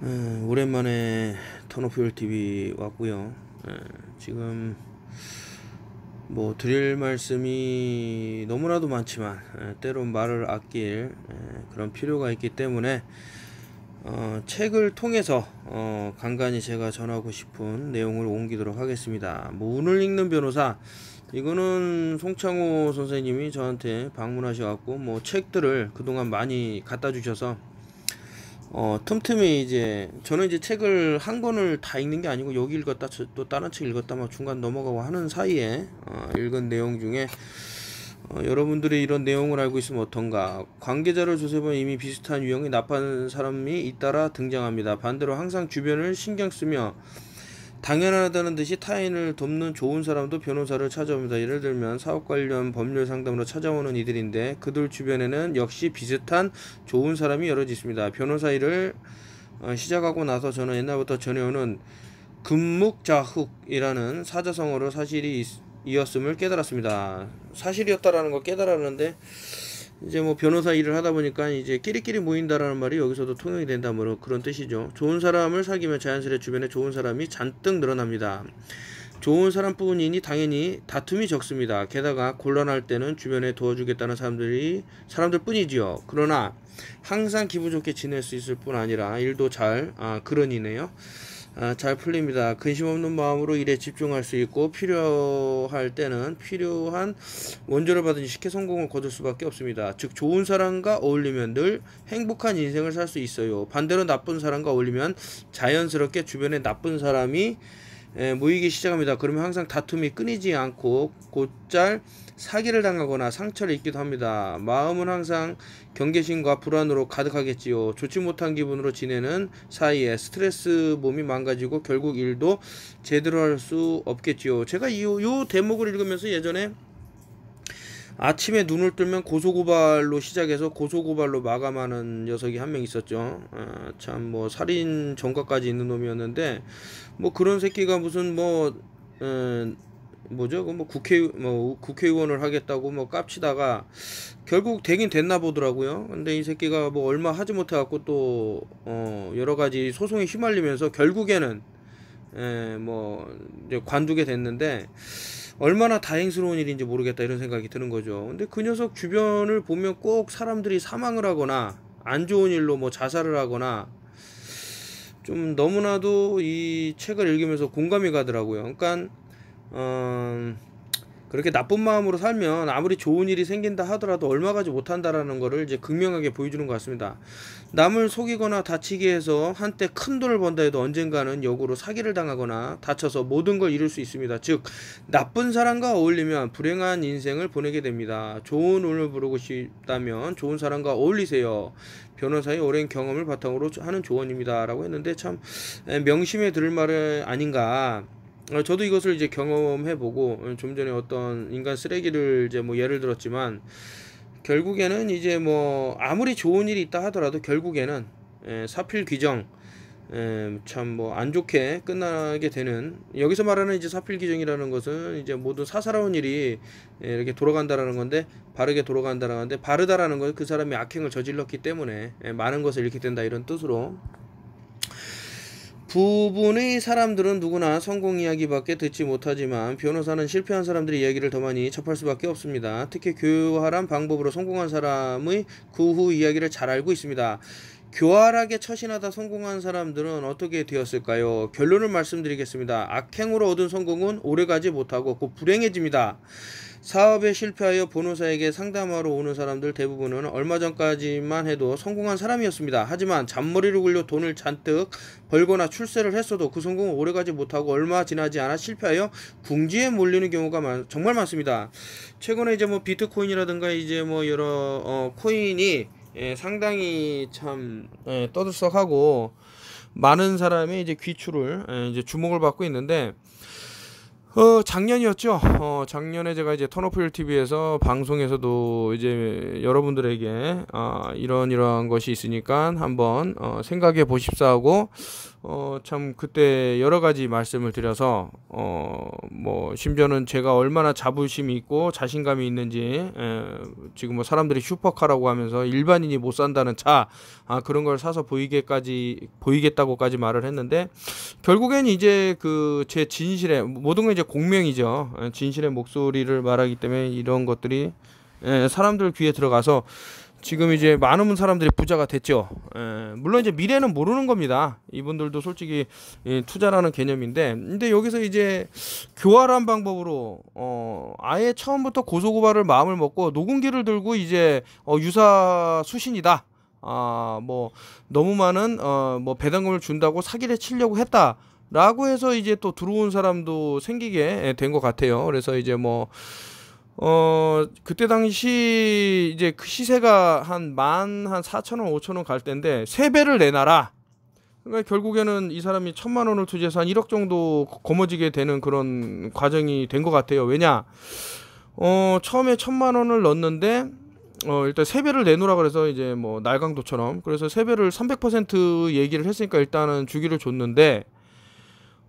에, 예, 오랜만에 턴오프율 TV 왔고요. 에, 예, 지금 뭐 드릴 말씀이 너무나도 많지만 에, 예, 때론 말을 아낄 에, 그런 필요가 있기 때문에 어, 책을 통해서 어, 간간히 제가 전하고 싶은 내용을 옮기도록 하겠습니다. 뭐 운을 읽는 변호사 이거는 송창호 선생님이 저한테 방문하셔갖고 뭐 책들을 그동안 많이 갖다 주셔서 어, 틈틈이 이제 저는 이제 책을 한 권을 다 읽는 게 아니고 여기 읽었다 또 다른 책 읽었다 막 중간 넘어가고 하는 사이에 어, 읽은 내용 중에 어, 여러분들이 이런 내용을 알고 있으면 어떤가 관계자를 조세해보면 이미 비슷한 유형의 나쁜 사람이 잇따라 등장합니다 반대로 항상 주변을 신경 쓰며 당연하다는 듯이 타인을 돕는 좋은 사람도 변호사를 찾아옵니다. 예를 들면 사업 관련 법률 상담으로 찾아오는 이들인데 그들 주변에는 역시 비슷한 좋은 사람이 여럿 있습니다. 변호사 일을 어, 시작하고 나서 저는 옛날부터 전해오는 금묵자흑이라는 사자성어로 사실이 이었음을 깨달았습니다. 사실이었다라는 걸 깨달았는데 이제 뭐 변호사 일을 하다 보니까 이제 끼리끼리 모인다라는 말이 여기서도 통용이 된다 뭐 그런 뜻이죠. 좋은 사람을 사귀면 자연스레 주변에 좋은 사람이 잔뜩 늘어납니다. 좋은 사람뿐이니 당연히 다툼이 적습니다. 게다가 곤란할 때는 주변에 도와주겠다는 사람들이 사람들뿐이지요. 그러나 항상 기분 좋게 지낼 수 있을 뿐 아니라 일도 잘 아, 그런이네요. 아, 잘 풀립니다. 근심 없는 마음으로 일에 집중할 수 있고 필요할 때는 필요한 원조를 받은 시켜 성공을 거둘 수밖에 없습니다. 즉 좋은 사람과 어울리면 늘 행복한 인생을 살 수 있어요. 반대로 나쁜 사람과 어울리면 자연스럽게 주변에 나쁜 사람이 모이기 시작합니다. 그러면 항상 다툼이 끊이지 않고 곧잘 사기를 당하거나 상처를 입기도 합니다. 마음은 항상 경계심과 불안으로 가득하겠지요. 좋지 못한 기분으로 지내는 사이에 스트레스 몸이 망가지고 결국 일도 제대로 할 수 없겠지요. 제가 이요 대목을 읽으면서 예전에 아침에 눈을 뜨면 고소고발로 시작해서 고소고발로 마감하는 녀석이 한 명 있었죠. 아, 참 뭐 살인 전과까지 있는 놈이었는데 뭐 그런 새끼가 무슨 뭐 음, 뭐죠? 뭐 국회 뭐 국회의원을 하겠다고 뭐 깝치다가 결국 되긴 됐나 보더라고요. 근데 이 새끼가 뭐 얼마 하지 못해 갖고 또어 여러 가지 소송에 휘말리면서 결국에는 에뭐 예, 이제 관두게 됐는데 얼마나 다행스러운 일인지 모르겠다 이런 생각이 드는 거죠. 근데 그 녀석 주변을 보면 꼭 사람들이 사망을 하거나 안 좋은 일로 뭐 자살을 하거나 좀 너무나도 이 책을 읽으면서 공감이 가더라고요. 그러니까 음, 그렇게 나쁜 마음으로 살면 아무리 좋은 일이 생긴다 하더라도 얼마 가지 못한다라는 것을 이제 극명하게 보여주는 것 같습니다. 남을 속이거나 다치게 해서 한때 큰 돈을 번다 해도 언젠가는 역으로 사기를 당하거나 다쳐서 모든 걸 잃을 수 있습니다. 즉 나쁜 사람과 어울리면 불행한 인생을 보내게 됩니다. 좋은 운을 부르고 싶다면 좋은 사람과 어울리세요. 변호사의 오랜 경험을 바탕으로 하는 조언입니다라고 했는데 참 명심해 들을 말은 아닌가. 어, 저도 이것을 이제 경험해보고 어, 좀 전에 어떤 인간 쓰레기를 이제 뭐 예를 들었지만 결국에는 이제 뭐 아무리 좋은 일이 있다 하더라도 결국에는 에, 예, 사필 귀정참 뭐안 예, 좋게 끝나게 되는 여기서 말하는 이제 사필 귀정이라는 것은 이제 모든 사사로운 일이 에, 예, 이렇게 돌아간다라는 건데 바르게 돌아간다라는 건데 바르다라는 건 그 사람이 악행을 저질렀기 때문에 에 많은 것을 잃게 된다 이런 뜻으로 부분의 사람들은 누구나 성공 이야기밖에 듣지 못하지만 변호사는 실패한 사람들의 이야기를 더 많이 접할 수밖에 없습니다. 특히 교활한 방법으로 성공한 사람의 그 후 이야기를 잘 알고 있습니다. 교활하게 처신하다 성공한 사람들은 어떻게 되었을까요? 결론을 말씀드리겠습니다. 악행으로 얻은 성공은 오래가지 못하고 곧 불행해집니다. 사업에 실패하여 변호사에게 상담하러 오는 사람들 대부분은 얼마 전까지만 해도 성공한 사람이었습니다. 하지만 잔머리를 굴려 돈을 잔뜩 벌거나 출세를 했어도 그 성공을 오래가지 못하고 얼마 지나지 않아 실패하여 궁지에 몰리는 경우가 많, 정말 많습니다. 최근에 이제 뭐 비트코인이라든가 이제 뭐 여러 어, 코인이 예, 상당히 참 예, 떠들썩하고 많은 사람이 이제 귀추를 예, 이제 주목을 받고 있는데 어, 작년이었죠. 어, 작년에 제가 이제 턴오프힐 TV에서 방송에서도 이제 여러분들에게 어, 이런 이러한 것이 있으니까 한번 어, 생각해 보십사 하고 어, 참 그때 여러 가지 말씀을 드려서 어, 뭐 심지어는 제가 얼마나 자부심이 있고 자신감이 있는지 에, 지금 뭐 사람들이 슈퍼카라고 하면서 일반인이 못 산다는 차 아, 그런 걸 사서 보이게까지 보이겠다고까지 말을 했는데 결국엔 이제 그 제 진실의 모든 게 이제 공명이죠 진실의 목소리를 말하기 때문에 이런 것들이 에, 사람들 귀에 들어가서 지금 이제 많은 사람들이 부자가 됐죠. 에, 예, 물론 이제 미래는 모르는 겁니다. 이분들도 솔직히 예, 투자라는 개념인데, 근데 여기서 이제 교활한 방법으로 어, 아예 처음부터 고소고발을 마음을 먹고 녹음기를 들고 이제 어, 유사 수신이다. 아, 뭐 너무 많은 어, 뭐 배당금을 준다고 사기를 치려고 했다. 라고 해서 이제 또 들어온 사람도 생기게 된 것 같아요. 그래서 이제 뭐어 그때 당시 이제 그 시세가 한 만 한 사천 원, 오천원갈 때인데 세 배를 내놔라. 그러니까 결국에는 이 사람이 천만 원을 투자해서 한일억 정도 거머쥐게 되는 그런 과정이 된 것 같아요. 왜냐? 어 처음에 천만 원을 넣었는데 어 일단 세 배를 내놓으라 그래서 이제 뭐 날강도처럼 그래서 세 배를 300% 얘기를 했으니까 일단은 주기를 줬는데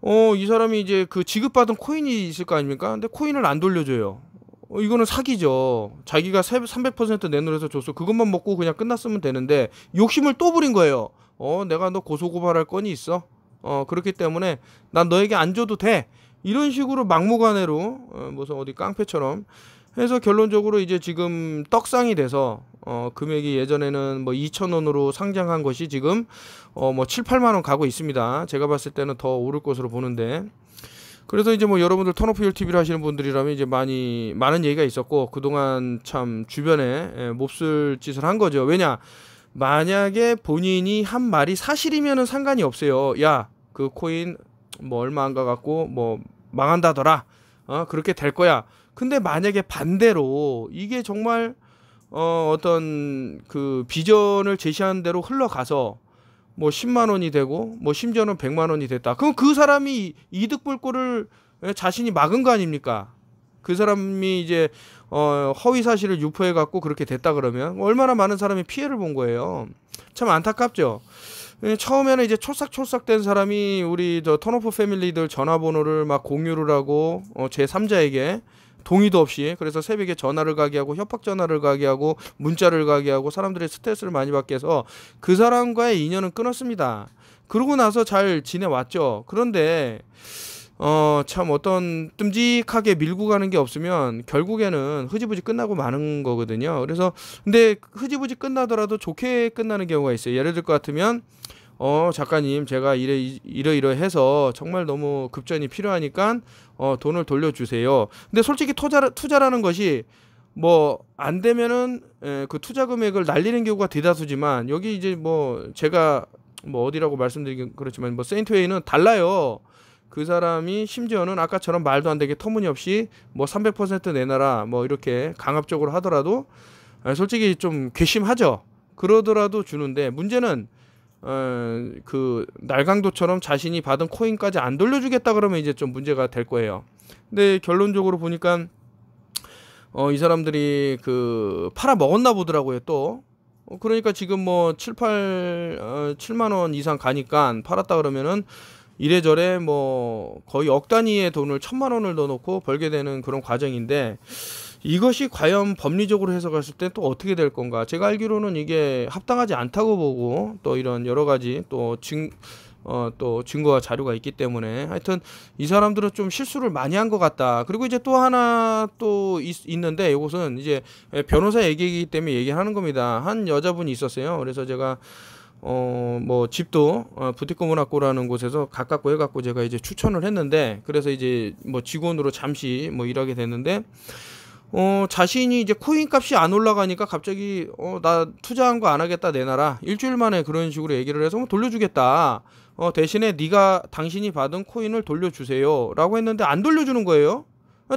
어 이 사람이 이제 그 지급받은 코인이 있을 거 아닙니까? 근데 코인을 안 돌려줘요. 어, 이거는 사기죠. 자기가 300% 내놓으서 줬어. 그것만 먹고 그냥 끝났으면 되는데 욕심을 또 부린 거예요. 어, 내가 너 고소고발할 건이 있어. 어, 그렇기 때문에 난 너에게 안 줘도 돼. 이런 식으로 막무가내로 어, 무슨 어디 깡패처럼 해서 결론적으로 이제 지금 떡상이 돼서 어, 금액이 예전에는 뭐 2천 원으로 상장한 것이 지금 어, 뭐 7, 8만 원 가고 있습니다. 제가 봤을 때는 더 오를 것으로 보는데 그래서 이제 뭐 여러분들 턴오프율 TV를 하시는 분들이라면 이제 많이 많은 얘기가 있었고 그동안 참 주변에 예, 몹쓸 짓을 한 거죠. 왜냐? 만약에 본인이 한 말이 사실이면은 상관이 없어요. 야, 그 코인 뭐 얼마 안 가갖고 뭐 망한다더라. 어, 그렇게 될 거야. 근데 만약에 반대로 이게 정말 어, 어떤 그 비전을 제시한 대로 흘러가서 뭐 10만 원이 되고 뭐 심지어는 100만 원이 됐다. 그럼 그 사람이 이득 볼 거를 자신이 막은 거 아닙니까? 그 사람이 이제 어 허위 사실을 유포해 갖고 그렇게 됐다 그러면 얼마나 많은 사람이 피해를 본 거예요. 참 안타깝죠. 예, 처음에는 이제 촐싹촐싹 된 사람이 우리 저 턴오프 패밀리들 전화번호를 막 공유를 하고 어, 제 3자에게 동의도 없이 그래서 새벽에 전화를 가게 하고 협박 전화를 가게 하고 문자를 가게 하고 사람들의 스트레스를 많이 받게 해서 그 사람과의 인연은 끊었습니다. 그러고 나서 잘 지내왔죠. 그런데 어, 참 어떤 뜸직하게 밀고 가는 게 없으면 결국에는 흐지부지 끝나고 마는 거거든요. 그래서 근데 흐지부지 끝나더라도 좋게 끝나는 경우가 있어요. 예를 들 것 같으면 어 작가님 제가 이래 이러이러해서 정말 너무 급전이 필요하니까 어 돈을 돌려주세요. 근데 솔직히 투자 투자라는 것이 뭐 안 되면은 에, 예, 그 투자 금액을 날리는 경우가 대다수지만 여기 이제 뭐 제가 뭐 어디라고 말씀드리긴 그렇지만 뭐 세인트웨이는 달라요. 그 사람이 심지어는 아까처럼 말도 안 되게 터무니없이 뭐 300% 내놔라 뭐 이렇게 강압적으로 하더라도 예, 솔직히 좀 괘씸하죠. 그러더라도 주는데 문제는 어, 그 날강도처럼 자신이 받은 코인까지 안 돌려주겠다 그러면 이제 좀 문제가 될 거예요. 근데 결론적으로 보니까 어, 이 사람들이 그 팔아 먹었나 보더라고요 또. 어, 그러니까 지금 뭐 7, 8, 어, 7만 원 이상 가니까 팔았다 그러면은 이래저래 뭐 거의 억 단위의 돈을 천만 원을 넣어놓고 벌게 되는 그런 과정인데 이것이 과연 법리적으로 해석했을 때 또 어떻게 될 건가? 제가 알기로는 이게 합당하지 않다고 보고 또 이런 여러 가지 또 증, 어, 또 증거와 자료가 있기 때문에 하여튼 이 사람들은 좀 실수를 많이 한 것 같다. 그리고 이제 또 하나 또 있, 는데 이것은 이제 변호사 얘기이기 때문에 얘기하는 겁니다. 한 여자분이 있었어요. 그래서 제가 어, 뭐, 집도, 어, 부티코 문학고라는 곳에서 가깝고 해갖고 제가 이제 추천을 했는데, 그래서 이제 뭐 직원으로 잠시 뭐 일하게 됐는데, 어, 자신이 이제 코인 값이 안 올라가니까 갑자기, 어, 나 투자한 거 안 하겠다, 내놔라. 일주일 만에 그런 식으로 얘기를 해서 뭐 돌려주겠다. 어, 대신에 네가 당신이 받은 코인을 돌려주세요. 라고 했는데 안 돌려주는 거예요.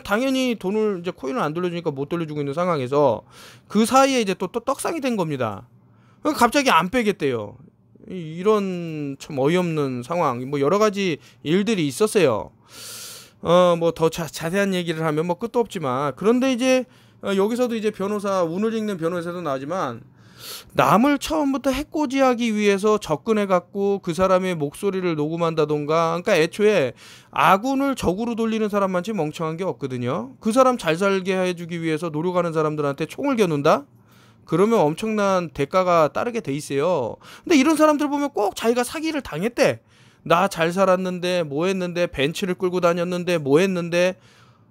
당연히 돈을 이제 코인을 안 돌려주니까 못 돌려주고 있는 상황에서 그 사이에 이제 또, 또 떡상이 된 겁니다. 갑자기 안 빼겠대요. 이런 참 어이없는 상황, 뭐 여러 가지 일들이 있었어요. 어뭐더 자세한 얘기를 하면 뭐 끝도 없지만 그런데 이제 어, 여기서도 이제 변호사 운을 읽는 변호사도 나오지만 남을 처음부터 해코지하기 위해서 접근해 갖고 그 사람의 목소리를 녹음한다던가 그러니까 애초에 아군을 적으로 돌리는 사람만 치 멍청한 게 없거든요 그 사람 잘 살게 해주기 위해서 노력하는 사람들한테 총을 겨눈다 그러면 엄청난 대가가 따르게 돼 있어요 근데 이런 사람들 보면 꼭 자기가 사기를 당했대 나잘 살았는데 뭐 했는데 벤츠를 끌고 다녔는데 뭐 했는데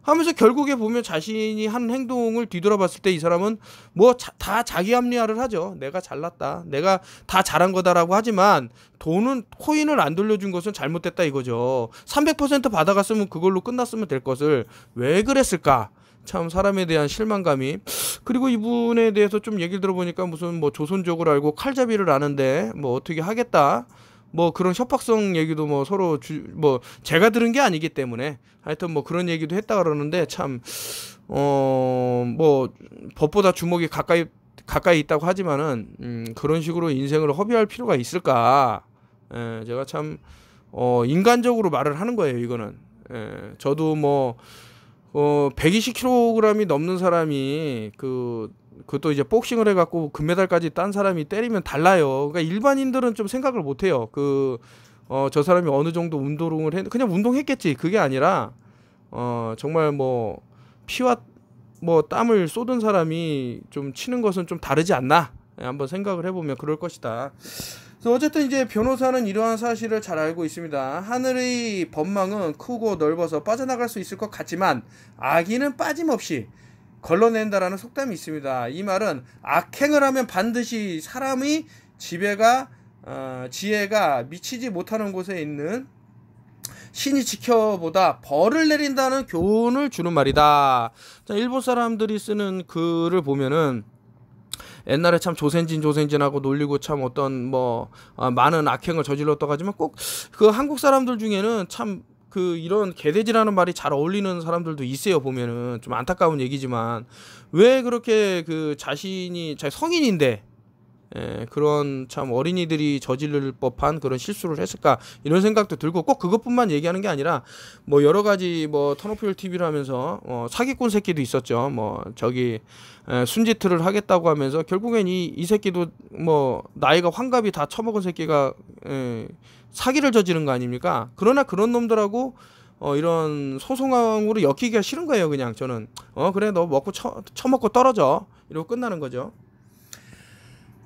하면서 결국에 보면 자신이 한 행동을 뒤돌아봤을 때 이 사람은 뭐 다 자기 합리화를 하죠. 내가 잘났다. 내가 다 잘한 거다라고 하지만 돈은 코인을 안 돌려준 것은 잘못됐다 이거죠. 300% 받아갔으면 그걸로 끝났으면 될 것을 왜 그랬을까? 참 사람에 대한 실망감이 그리고 이분에 대해서 좀 얘기를 들어보니까 무슨 뭐 조선족을 알고 칼잡이를 아는데 뭐 어떻게 하겠다 뭐 그런 협박성 얘기도 뭐 서로 주, 뭐 제가 들은 게 아니기 때문에 하여튼 뭐 그런 얘기도 했다 그러는데 참 어 뭐 법보다 주먹이 가까이 가까이 있다고 하지만은 음 그런 식으로 인생을 허비할 필요가 있을까? 예, 제가 참 어 인간적으로 말을 하는 거예요, 이거는. 예, 저도 뭐 어, 120kg이 넘는 사람이 그 그것도 이제 복싱을 해갖고 금메달까지 딴 사람이 때리면 달라요. 그러니까 일반인들은 좀 생각을 못해요. 그, 어, 저 사람이 어느 정도 운동을 했, 그냥 운동했겠지. 그게 아니라, 어, 정말 뭐, 피와 뭐 땀을 쏟은 사람이 좀 치는 것은 좀 다르지 않나. 예, 한번 생각을 해보면 그럴 것이다. 그래서 어쨌든 이제 변호사는 이러한 사실을 잘 알고 있습니다. 하늘의 법망은 크고 넓어서 빠져나갈 수 있을 것 같지만 아기는 빠짐없이 걸러낸다라는 속담이 있습니다. 이 말은 악행을 하면 반드시 사람의 지배가 어, 지혜가 미치지 못하는 곳에 있는 신이 지켜보다 벌을 내린다는 교훈을 주는 말이다. 자, 일본 사람들이 쓰는 글을 보면은 옛날에 참 조센진 조센진하고 놀리고 참 어떤 뭐 어, 많은 악행을 저질렀다고 하지만 꼭 그 한국 사람들 중에는 참그 이런 개돼지라는 말이 잘 어울리는 사람들도 있어요 보면은 좀 안타까운 얘기지만 왜 그렇게 그 자신이 자 성인인데 에, 예, 그런 참 어린이들이 저지를 법한 그런 실수를 했을까 이런 생각도 들고 꼭 그것뿐만 얘기하는 게 아니라 뭐 여러 가지 뭐턴오플율 TV를 하면서 어, 사기꾼 새끼도 있었죠. 뭐 저기 에, 예, 순지트를 하겠다고 하면서 결국엔 이, 이 새끼도 뭐 나이가 환갑이 다 처먹은 새끼가 에, 예, 사기를 저지른 거 아닙니까? 그러나 그런 놈들하고 어, 이런 소송으로 엮이기가 싫은 거예요, 그냥 저는. 어, 그래, 너 먹고 처, 처먹고 떨어져. 이러고 끝나는 거죠.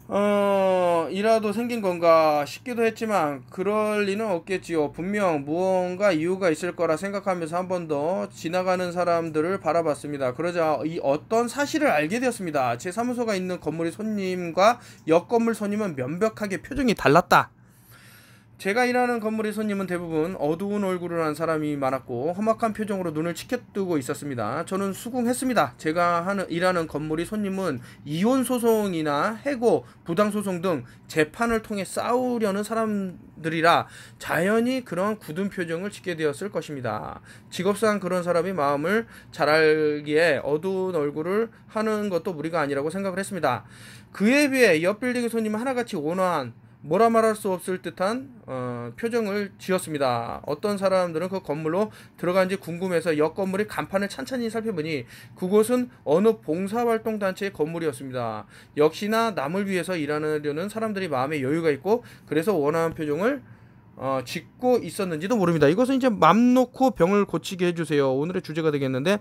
어, 이라도 생긴 건가 싶기도 했지만 그럴 리는 없겠지요. 분명 무언가 이유가 있을 거라 생각하면서 한 번 더 지나가는 사람들을 바라봤습니다. 그러자 이 어떤 사실을 알게 되었습니다. 제 사무소가 있는 건물의 손님과 옆 건물 손님은 명백하게 표정이 달랐다. 제가 일하는 건물의 손님은 대부분 어두운 얼굴을 한 사람이 많았고 험악한 표정으로 눈을 치켜뜨고 있었습니다. 저는 수긍했습니다. 제가 하는, 일하는 건물의 손님은 이혼 소송이나 해고, 부당 소송 등 재판을 통해 싸우려는 사람들이라 자연히 그런 굳은 표정을 짓게 되었을 것입니다. 직업상 그런 사람이 마음을 잘 알기에 어두운 얼굴을 하는 것도 무리가 아니라고 생각을 했습니다. 그에 비해 옆 빌딩의 손님은 하나같이 온화한 뭐라 말할 수 없을 듯한 어, 표정을 지었습니다. 어떤 사람들은 그 건물로 들어간지 궁금해서 옆 건물의 간판을 찬찬히 살펴보니 그곳은 어느 봉사활동 단체의 건물이었습니다. 역시나 남을 위해서 일하려는 사람들이 마음에 여유가 있고 그래서 원하는 표정을 어, 짓고 있었는지도 모릅니다. 이것은 이제 맘 놓고 병을 고치게 해주세요. 오늘의 주제가 되겠는데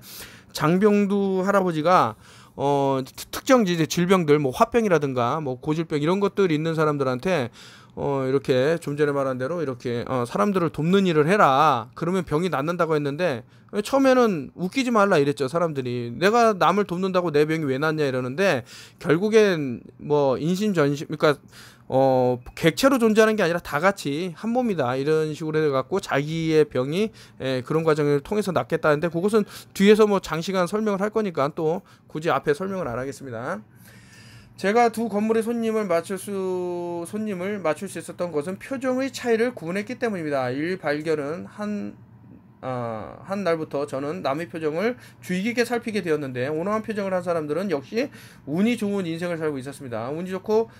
장병두 할아버지가 어, 특정 질병들, 뭐 화병이라든가 뭐 고질병 이런 것들 있는 사람들한테 어, 이렇게 좀 전에 말한 대로 이렇게 어, 사람들을 돕는 일을 해라. 그러면 병이 낫는다고 했는데 처음에는 웃기지 말라 이랬죠 사람들이 내가 남을 돕는다고 내 병이 왜 낫냐 이러는데 결국엔 뭐 인신전심 그러니까 어, 객체로 존재하는 게 아니라 다 같이 한 몸이다 이런 식으로 해갖고 자기의 병이 에, 예, 그런 과정을 통해서 낫겠다는데 그것은 뒤에서 뭐 장시간 설명을 할 거니까 또 굳이 앞에 설명을 안 하겠습니다. 제가 두 건물의 손님을 맞출 수 손님을 맞출 수 있었던 것은 표정의 차이를 구분했기 때문입니다. 일 발견은 한 어, 한 날부터 저는 남의 표정을 주의 깊게 살피게 되었는데 온화한 표정을 한 사람들은 역시 운이 좋은 인생을 살고 있었습니다. 운이 좋고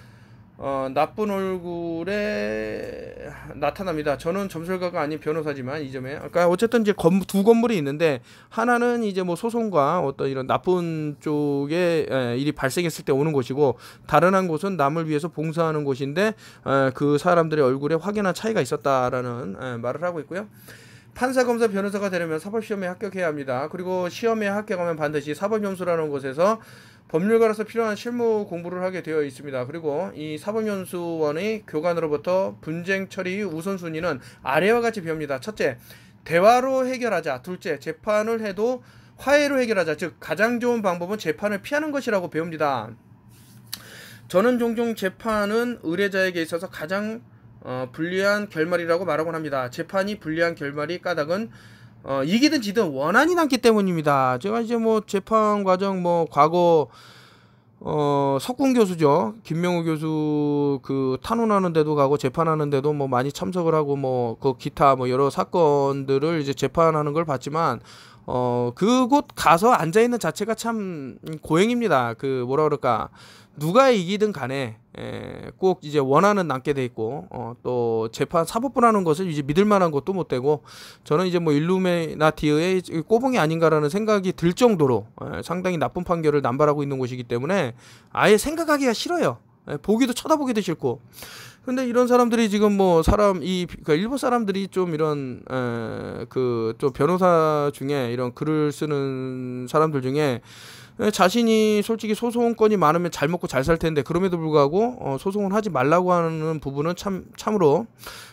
어, 나쁜 얼굴에 나타납니다. 저는 점술가가 아닌 변호사지만 이 점에 아까 그러니까 어쨌든 이제 건, 두 건물이 있는데 하나는 이제 뭐 소송과 어떤 이런 나쁜 쪽에 에, 예, 일이 발생했을 때 오는 곳이고 다른 한 곳은 남을 위해서 봉사하는 곳인데 에, 어, 그 사람들의 얼굴에 확연한 차이가 있었다라는 에, 예, 말을 하고 있고요. 판사, 검사, 변호사가 되려면 사법시험에 합격해야 합니다. 그리고 시험에 합격하면 반드시 사법연수라는 곳에서 법률가로서 필요한 실무 공부를 하게 되어 있습니다. 그리고 이 사법연수원의 교관으로부터 분쟁 처리 우선순위는 아래와 같이 배웁니다. 첫째, 대화로 해결하자. 둘째, 재판을 해도 화해로 해결하자. 즉, 가장 좋은 방법은 재판을 피하는 것이라고 배웁니다. 저는 종종 재판은 의뢰자에게 있어서 가장 어, 불리한 결말이라고 말하곤 합니다. 재판이 불리한 결말이 까닭은 어, 이기든 지든 원한이 남기 때문입니다. 제가 이제 뭐 재판 과정 뭐 과거 어, 석궁 교수죠. 김명우 교수 그 탄원하는데도 가고 재판하는데도 뭐 많이 참석을 하고 뭐 그 기타 뭐 여러 사건들을 이제 재판하는 걸 봤지만 어, 그곳 가서 앉아 있는 자체가 참 고행입니다. 그 뭐라 그럴까? 누가 이기든 간에 에, 예, 꼭 이제 원하는 남게 돼 있고 어, 또 재판 사법부라는 것을 이제 믿을 만한 것도 못 되고 저는 이제 뭐일루메나티의 꼬봉이 아닌가라는 생각이 들 정도로 에, 예, 상당히 나쁜 판결을 남발하고 있는 곳이기 때문에 아예 생각하기가 싫어요. 에, 예, 보기도 쳐다보기도 싫고. 근데 이런 사람들이 지금 뭐 사람 이 그러니까 일본 사람들이 좀 이런 그좀 변호사 중에 이런 글을 쓰는 사람들 중에 예, 자신이 솔직히 소송 권이 많으면 잘 먹고 잘 살 텐데 그럼에도 불구하고 어, 소송을 하지 말라고 하는 부분은 참 참으로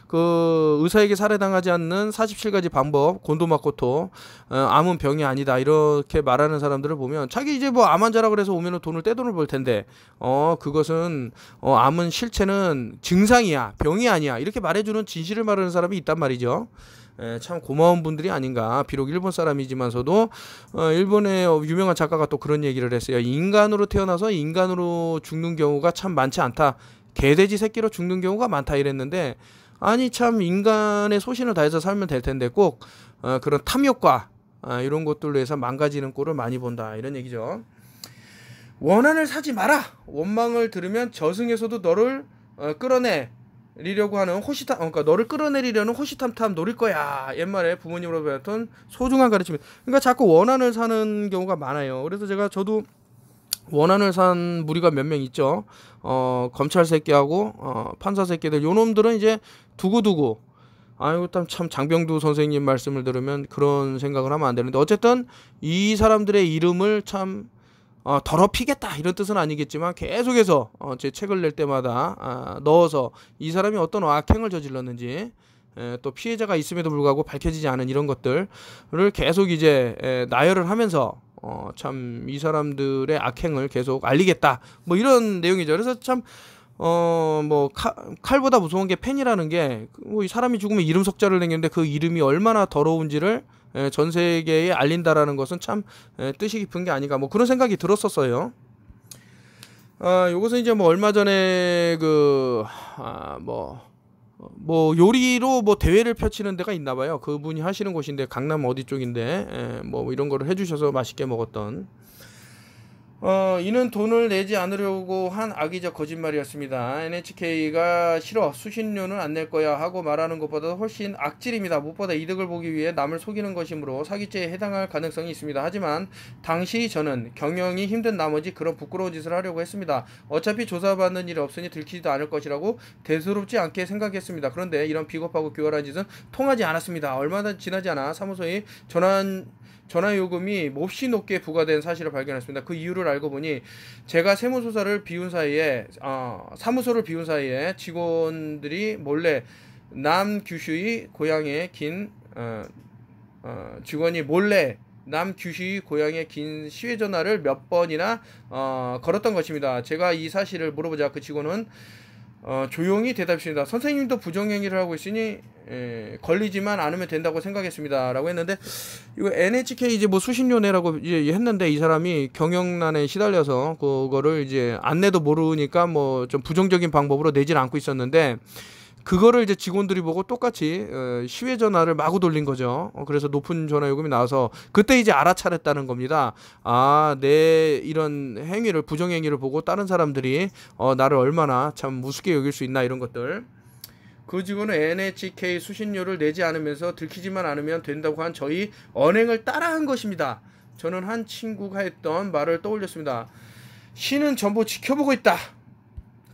그 의사에게 살해당하지 않는 47가지 방법 곤도마코토 어, 암은 병이 아니다 이렇게 말하는 사람들을 보면 자기 이제 뭐 암 환자라 그래서 오면은 돈을 떼돈을 벌 텐데 어 그것은 어, 암은 실체는 증상이야 병이 아니야 이렇게 말해주는 진실을 말하는 사람이 있단 말이죠. 예, 참 고마운 분들이 아닌가. 비록 일본 사람이지만서도 어, 일본의 유명한 작가가 또 그런 얘기를 했어요. 인간으로 태어나서 인간으로 죽는 경우가 참 많지 않다. 개돼지 새끼로 죽는 경우가 많다 이랬는데 아니 참 인간의 소신을 다해서 살면 될 텐데 꼭 어, 그런 탐욕과 어, 이런 것들로 해서 망가지는 꼴을 많이 본다 이런 얘기죠. 원한을 사지 마라. 원망을 들으면 저승에서도 너를 어, 끌어내. 리려고 하는 호시탐 어, 그러니까 너를 끌어내리려는 호시탐탐 노릴 거야 옛말에 부모님으로 배웠던 소중한 가르침 그러니까 자꾸 원한을 사는 경우가 많아요 그래서 제가 저도 원한을 산 무리가 몇 명 있죠 어 검찰 새끼하고 어 판사 새끼들 요놈들은 이제 두고두고 아이고 참 장병두 선생님 말씀을 들으면 그런 생각을 하면 안 되는데 어쨌든 이 사람들의 이름을 참 어, 더럽히겠다 이런 뜻은 아니겠지만 계속해서 어, 제 책을 낼 때마다 아, 넣어서 이 사람이 어떤 악행을 저질렀는지 에, 또 피해자가 있음에도 불구하고 밝혀지지 않은 이런 것들을 계속 이제 에, 나열을 하면서 어, 참 이 사람들의 악행을 계속 알리겠다 뭐 이런 내용이죠. 그래서 참 어, 뭐, 칼, 칼보다 무서운 게 펜이라는 게, 뭐, 이 사람이 죽으면 이름 석자를 남는데그 이름이 얼마나 더러운지를 예, 전 세계에 알린다라는 것은 참 예, 뜻이 깊은 게 아닌가 뭐 그런 생각이 들었었어요. 아, 요것은 이제 뭐 얼마 전에 그, 아, 뭐, 뭐 요리로 뭐 대회를 펼치는 데가 있나 봐요. 그분이 하시는 곳인데 강남 어디 쪽인데 에, 예, 뭐 이런 거를 해주셔서 맛있게 먹었던 어, 이는 돈을 내지 않으려고 한 악의적 거짓말이었습니다. NHK가 싫어, 수신료는 안 낼 거야 하고 말하는 것보다 훨씬 악질입니다. 무엇보다 이득을 보기 위해 남을 속이는 것이므로 사기죄에 해당할 가능성이 있습니다. 하지만 당시 저는 경영이 힘든 나머지 그런 부끄러운 짓을 하려고 했습니다. 어차피 조사받는 일이 없으니 들키지도 않을 것이라고 대수롭지 않게 생각했습니다. 그런데 이런 비겁하고 교활한 짓은 통하지 않았습니다. 얼마나 지나지 않아 사무소의 전환 전화 요금이 몹시 높게 부과된 사실을 발견했습니다. 그 이유를 알고 보니 제가 세무조사를 비운 사이에 어, 사무소를 비운 사이에 직원들이 몰래 남규슈의 고향에 긴 어, 어, 직원이 몰래 남규슈의 고향에 긴시외 전화를 몇 번이나 어, 걸었던 것입니다. 제가 이 사실을 물어보자 그 직원은 어, 조용히 대답했습니다. 선생님도 부정행위를 하고 있으니 에, 예, 걸리지만 않으면 된다고 생각했습니다.라고 했는데 이거 NHK 이제 뭐 수신료내라고 이제 했는데 이 사람이 경영난에 시달려서 그거를 이제 안내도 모르니까 뭐 좀 부정적인 방법으로 내질 않고 있었는데 그거를 이제 직원들이 보고 똑같이 어, 시외 전화를 마구 돌린 거죠. 어, 그래서 높은 전화 요금이 나와서 그때 이제 알아차렸다는 겁니다. 아, 내 이런 행위를 부정 행위를 보고 다른 사람들이 어, 나를 얼마나 참 무섭게 여길 수 있나 이런 것들. 그 직원은 NHK 수신료를 내지 않으면서 들키지만 않으면 된다고 한 저희 언행을 따라한 것입니다. 저는 한 친구가 했던 말을 떠올렸습니다. 시는 전부 지켜보고 있다.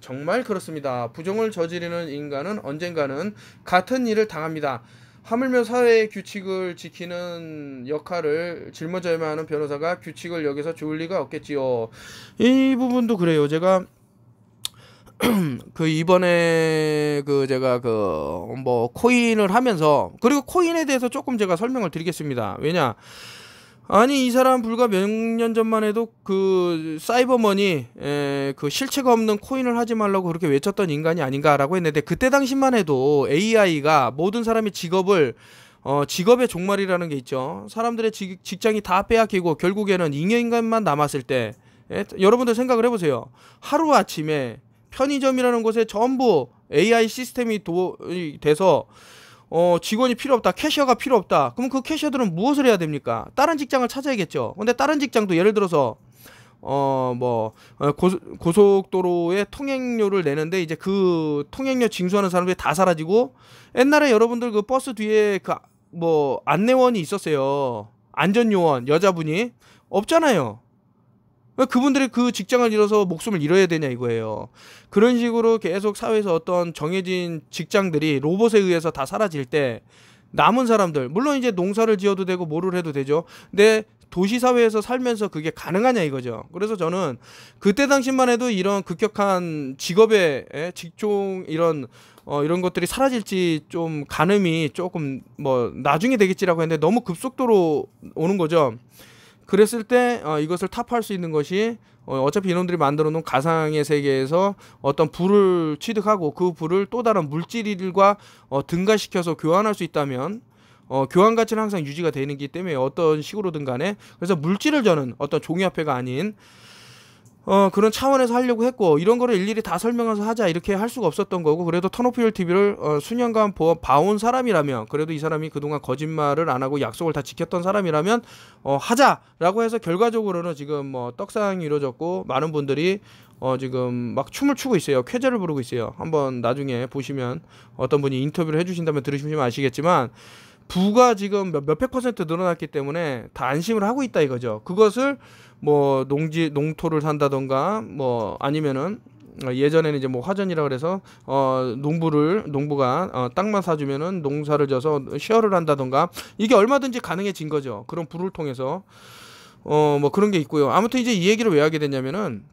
정말 그렇습니다. 부정을 저지르는 인간은 언젠가는 같은 일을 당합니다. 하물며 사회의 규칙을 지키는 역할을 짊어져야만 하는 변호사가 규칙을 여기서 좋을 리가 없겠지요. 이 부분도 그래요. 제가 그 이번에 그 제가 그 뭐 코인을 하면서 그리고 코인에 대해서 조금 제가 설명을 드리겠습니다. 왜냐? 아니 이 사람 불과 몇 년 전만 해도 그 사이버머니 에, 그 실체가 없는 코인을 하지 말라고 그렇게 외쳤던 인간이 아닌가라고 했는데 그때 당시만 해도 AI가 모든 사람의 직업을 어, 직업의 종말이라는 게 있죠. 사람들의 직, 직장이 다 빼앗기고 결국에는 잉여인간만 남았을 때 에, 여러분들 생각을 해보세요. 하루 아침에 편의점이라는 곳에 전부 AI 시스템이 도, 돼서 어, 직원이 필요 없다. 캐셔가 필요 없다. 그럼 그 캐셔들은 무엇을 해야 됩니까? 다른 직장을 찾아야겠죠. 근데 다른 직장도 예를 들어서 어뭐 어, 고속도로에 통행료를 내는데 이제 그 통행료 징수하는 사람들이 다 사라지고 옛날에 여러분들 그 버스 뒤에 그뭐 아, 안내원이 있었어요 안전요원 여자분이 없잖아요 왜 그분들이 그 직장을 잃어서 목숨을 잃어야 되냐 이거예요. 그런 식으로 계속 사회에서 어떤 정해진 직장들이 로봇에 의해서 다 사라질 때 남은 사람들, 물론 이제 농사를 지어도 되고 뭐를 해도 되죠. 근데 도시 사회에서 살면서 그게 가능하냐 이거죠. 그래서 저는 그때 당시만 해도 이런 급격한 직업의 예, 직종 이런 어 이런 것들이 사라질지 좀 가늠이 조금 뭐 나중에 되겠지라고 했는데 너무 급속도로 오는 거죠. 그랬을 때 어, 이것을 타파할 수 있는 것이 어, 어차피 이놈들이 만들어 놓은 가상의 세계에서 어떤 불을 취득하고 그 불을 또 다른 물질과 어, 등가시켜서 교환할 수 있다면 어, 교환 가치는 항상 유지가 되는 기 때문에 어떤 식으로든 간에 그래서 물질을 저는 어떤 종이화폐가 아닌 어, 그런 차원에서 하려고 했고 이런 거를 일일이 다 설명해서 하자 이렇게 할 수가 없었던 거고 그래도 턴오피율 TV를 어, 수년간 보, 봐온 사람이라면 그래도 이 사람이 그동안 거짓말을 안 하고 약속을 다 지켰던 사람이라면 어, 하자라고 해서 결과적으로는 지금 뭐 떡상이 이루어졌고 많은 분들이 어, 지금 막 춤을 추고 있어요. 쾌재를 부르고 있어요. 한번 나중에 보시면 어떤 분이 인터뷰를 해주신다면 들으시면 아시겠지만 부가 지금 몇백 퍼센트 늘어났기 때문에 다 안심을 하고 있다 이거죠. 그것을 뭐 농지 농토를 산다던가 뭐 아니면은 예전에는 이제 뭐 화전이라 그래서 어 농부를 농부가 어 땅만 사주면은 농사를 져서 쉐어를 한다던가 이게 얼마든지 가능해진 거죠 그런 부를 통해서 어뭐 그런 게 있고요 아무튼 이제 이 얘기를 왜 하게 됐냐면은